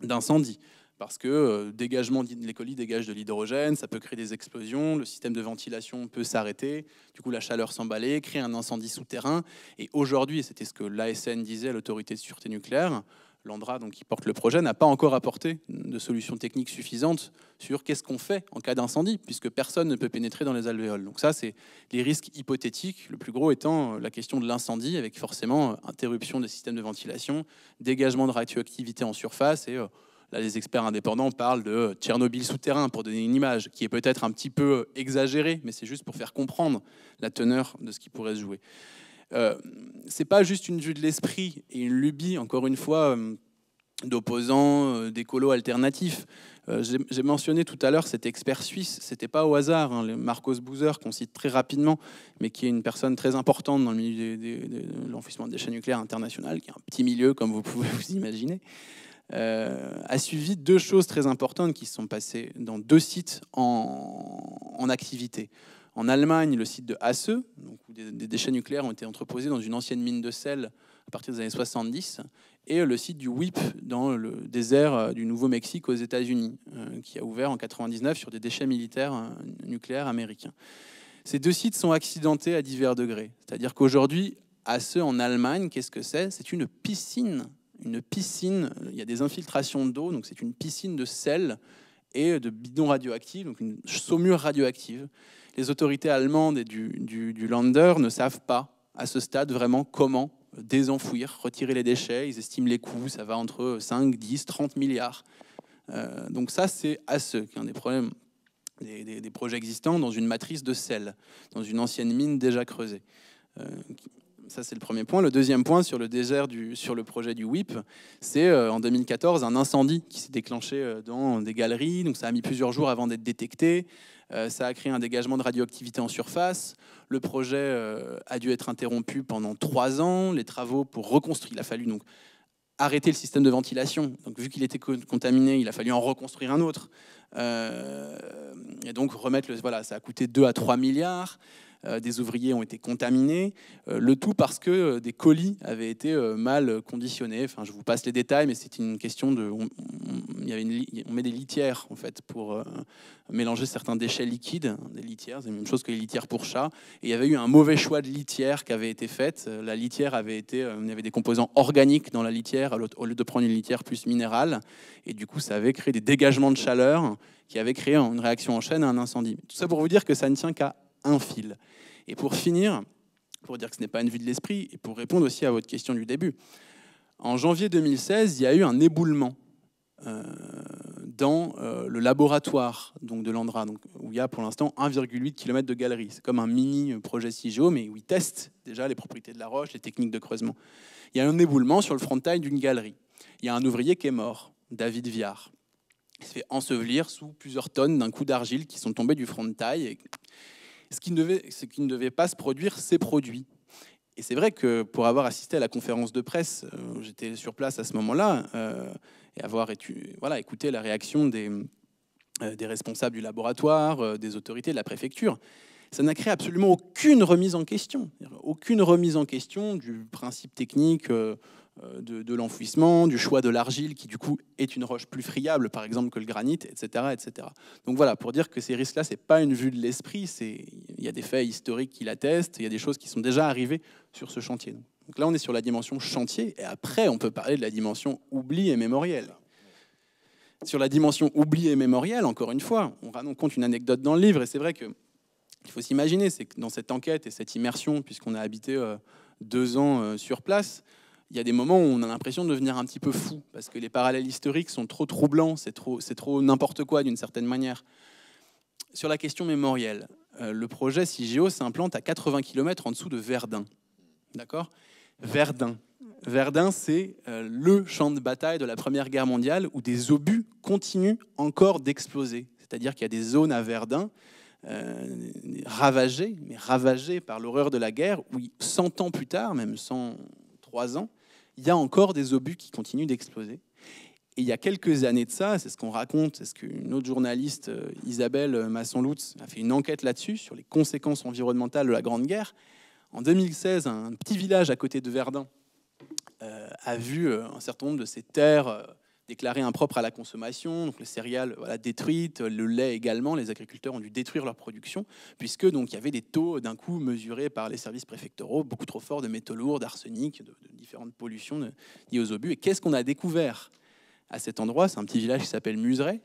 d'incendie parce que euh, dégagement, les colis dégagent de l'hydrogène, ça peut créer des explosions, le système de ventilation peut s'arrêter, du coup la chaleur s'emballer, créer un incendie souterrain. Et aujourd'hui, c'était ce que l'ASN disait, l'autorité de sûreté nucléaire, l'ANDRA, donc qui porte le projet, n'a pas encore apporté de solution technique suffisante sur qu'est-ce qu'on fait en cas d'incendie, puisque personne ne peut pénétrer dans les alvéoles. Donc ça, c'est les risques hypothétiques, le plus gros étant euh, la question de l'incendie, avec forcément euh, interruption des systèmes de ventilation, dégagement de radioactivité en surface et Là, les experts indépendants parlent de Tchernobyl souterrain pour donner une image qui est peut-être un petit peu exagérée, mais c'est juste pour faire comprendre la teneur de ce qui pourrait se jouer. Ce euh, c'est pas juste une vue de l'esprit et une lubie, encore une fois, euh, d'opposants, euh, d'écolos alternatifs. J'ai mentionné tout à l'heure cet expert suisse, c'était pas au hasard, hein, Marcos Buzer, qu'on cite très rapidement, mais qui est une personne très importante dans le milieu de, l'enfouissement des déchets nucléaires international, qui est un petit milieu, comme vous pouvez vous imaginer. Euh, a suivi deux choses très importantes qui se sont passées dans deux sites en, activité. En Allemagne, le site de Hasse, où des, déchets nucléaires ont été entreposés dans une ancienne mine de sel à partir des années 70, et le site du WIP dans le désert euh, du Nouveau-Mexique aux États-Unis, euh, qui a ouvert en 99 sur des déchets militaires nucléaires américains. Ces deux sites sont accidentés à divers degrés. C'est-à-dire qu'aujourd'hui, Hasse en Allemagne, qu'est-ce que c'est C'est une piscine une piscine, il y a des infiltrations d'eau, donc c'est une piscine de sel et de bidons radioactifs, donc une saumure radioactive. Les autorités allemandes et du, Lander ne savent pas à ce stade vraiment comment désenfouir, retirer les déchets. Ils estiment les coûts, ça va entre 5, 10, 30 milliards. Euh, donc ça, c'est à ceux qui ont des problèmes des, projets existants dans une matrice de sel, dans une ancienne mine déjà creusée. Euh, ça, c'est le premier point. Le deuxième point sur le désert, du, sur le projet du WIP, c'est euh, en 2014 un incendie qui s'est déclenché euh, dans des galeries. Donc, ça a mis plusieurs jours avant d'être détecté. Euh, ça a créé un dégagement de radioactivité en surface. Le projet a dû être interrompu pendant trois ans. Les travaux pour reconstruire, il a fallu donc arrêter le système de ventilation. Donc, vu qu'il était contaminé, il a fallu en reconstruire un autre. et donc, remettre le. Voilà, ça a coûté 2 à 3 milliards. Euh, des ouvriers ont été contaminés, euh, le tout parce que euh, des colis avaient été mal conditionnés. Enfin, je vous passe les détails, mais c'est une question de... On, on, met des litières, en fait, pour mélanger certains déchets liquides, hein, des litières, c'est la même chose que les litières pour chats. Et il y avait eu un mauvais choix de litière qui avait été faite. La litière avait été, il y avait des composants organiques dans la litière au lieu de prendre une litière plus minérale. Et du coup, ça avait créé des dégagements de chaleur qui avaient créé une réaction en chaîne à un incendie. Tout ça pour vous dire que ça ne tient qu'à un fil. Et pour finir, pour dire que ce n'est pas une vie de l'esprit, et pour répondre aussi à votre question du début, en janvier 2016, il y a eu un éboulement euh, dans euh, le laboratoire donc, de l'Andra, donc, où il y a pour l'instant 1,8 km de galerie. C'est comme un mini euh, projet CIGEO, mais où ils testent déjà les propriétés de la roche, les techniques de creusement. Il y a un éboulement sur le front taille d'une galerie. Il y a un ouvrier qui est mort, David Viard. Il se fait ensevelir sous plusieurs tonnes d'un coup d'argile qui sont tombées du front taille Et ce qui, ne devait, qui ne devait pas se produire s'est produit. Et c'est vrai que pour avoir assisté à la conférence de presse, euh, j'étais sur place à ce moment-là, euh, et avoir voilà, écouté la réaction des, euh, des responsables du laboratoire, des autorités, de la préfecture, ça n'a créé absolument aucune remise en question, aucune remise en question du principe technique euh, de, l'enfouissement, du choix de l'argile qui du coup est une roche plus friable par exemple que le granit, etc. etc. Donc voilà, pour dire que ces risques-là, ce n'est pas une vue de l'esprit, il y a des faits historiques qui l'attestent, il y a des choses qui sont déjà arrivées sur ce chantier. Donc là, on est sur la dimension chantier, et après, on peut parler de la dimension oubli et mémoriel. Sur la dimension oubli et mémoriel, encore une fois, on raconte une anecdote dans le livre, et c'est vrai qu'il faut s'imaginer, c'est que dans cette enquête et cette immersion, puisqu'on a habité euh, deux ans euh, sur place, il y a des moments où on a l'impression de devenir un petit peu fou, parce que les parallèles historiques sont trop troublants, c'est trop, c'est trop n'importe quoi d'une certaine manière. Sur la question mémorielle, euh, le projet CIGEO s'implante à 80 km en dessous de Verdun. D'accord Verdun. Verdun, c'est euh, le champ de bataille de la Première Guerre mondiale où des obus continuent encore d'exploser. C'est-à-dire qu'il y a des zones à Verdun euh, ravagées, mais ravagées par l'horreur de la guerre, où 100 ans plus tard, même 103 ans, il y a encore des obus qui continuent d'exploser. Et il y a quelques années de ça, c'est ce qu'on raconte, c'est ce qu'une autre journaliste, euh, Isabelle Masson-Lutz, a fait une enquête là-dessus, sur les conséquences environnementales de la Grande Guerre. En 2016, un petit village à côté de Verdun euh, a vu euh, un certain nombre de ses terres déclaré impropre à la consommation, donc les céréales voilà, détruites, le lait également, les agriculteurs ont dû détruire leur production, puisque donc il y avait des taux d'un coup mesurés par les services préfectoraux, beaucoup trop forts de métaux lourds, d'arsenic, de, différentes pollutions liées aux obus. Et qu'est-ce qu'on a découvert à cet endroit C'est un petit village qui s'appelle Museray.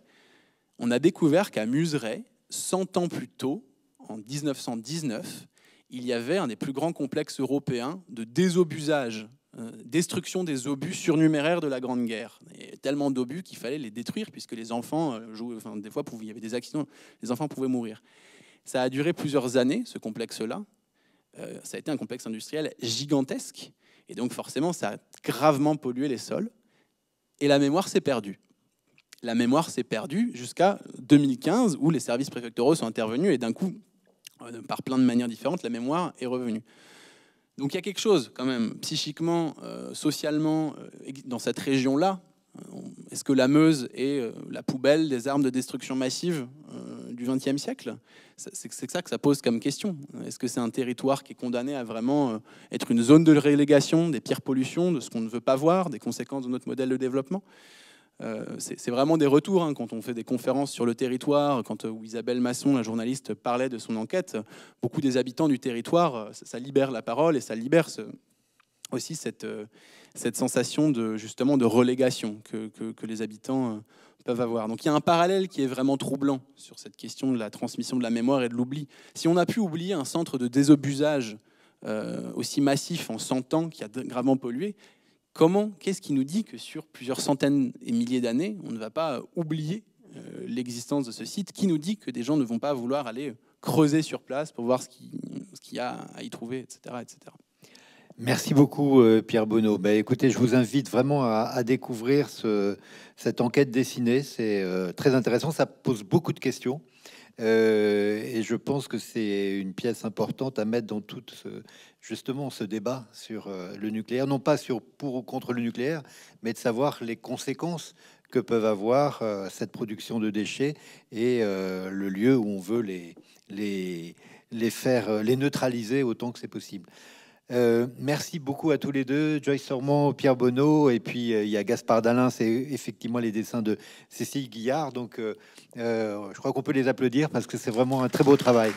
On a découvert qu'à Museray, 100 ans plus tôt, en 1919, il y avait un des plus grands complexes européens de désobusage euh, destruction des obus surnuméraires de la Grande Guerre. tellement d'obus qu'il fallait les détruire puisque les enfants, euh, jouaient, enfin, des fois, il y avait des accidents, les enfants pouvaient mourir. Ça a duré plusieurs années, ce complexe-là. Euh, ça a été un complexe industriel gigantesque. Et donc forcément, ça a gravement pollué les sols. Et la mémoire s'est perdue. La mémoire s'est perdue jusqu'à 2015, où les services préfectoraux sont intervenus et d'un coup, par plein de manières différentes, la mémoire est revenue. Donc il y a quelque chose quand même, psychiquement, euh, socialement, euh, dans cette région-là. Euh, est-ce que la Meuse est la poubelle des armes de destruction massive du XXe siècle C'est ça que ça pose comme question. Est-ce que c'est un territoire qui est condamné à vraiment être une zone de relégation des pires pollutions, de ce qu'on ne veut pas voir, des conséquences de notre modèle de développement euh, c'est vraiment des retours hein, quand on fait des conférences sur le territoire, quand euh, Isabelle Masson, la journaliste, parlait de son enquête. Beaucoup des habitants du territoire, euh, ça, libère la parole et ça libère aussi cette, sensation de justement de relégation que, les habitants peuvent avoir. Donc il y a un parallèle qui est vraiment troublant sur cette question de la transmission de la mémoire et de l'oubli. Si on a pu oublier un centre de désobusage aussi massif en 100 ans qui a gravement pollué, Comment, qu'est-ce qui nous dit que sur plusieurs centaines et milliers d'années, on ne va pas euh, oublier euh, l'existence de ce site Qui nous dit que des gens ne vont pas vouloir aller euh, creuser sur place pour voir ce qu'il y a à y trouver, etc. etc. Merci beaucoup, Pierre Bonneau. Ben, écoutez, je vous invite vraiment à, découvrir cette enquête dessinée. C'est très intéressant. Ça pose beaucoup de questions. Euh, et je pense que c'est une pièce importante à mettre dans tout ce, justement ce débat sur euh, le nucléaire, non pas sur pour ou contre le nucléaire, mais de savoir les conséquences que peuvent avoir euh, cette production de déchets et le lieu où on veut les faire les neutraliser autant que c'est possible. Euh, merci beaucoup à tous les deux, Joyce Sormont, Pierre Bonneau, et puis euh, il y a Gaspard Dalin, c'est effectivement les dessins de Cécile Guillard. Donc euh, je crois qu'on peut les applaudir parce que c'est vraiment un très beau travail.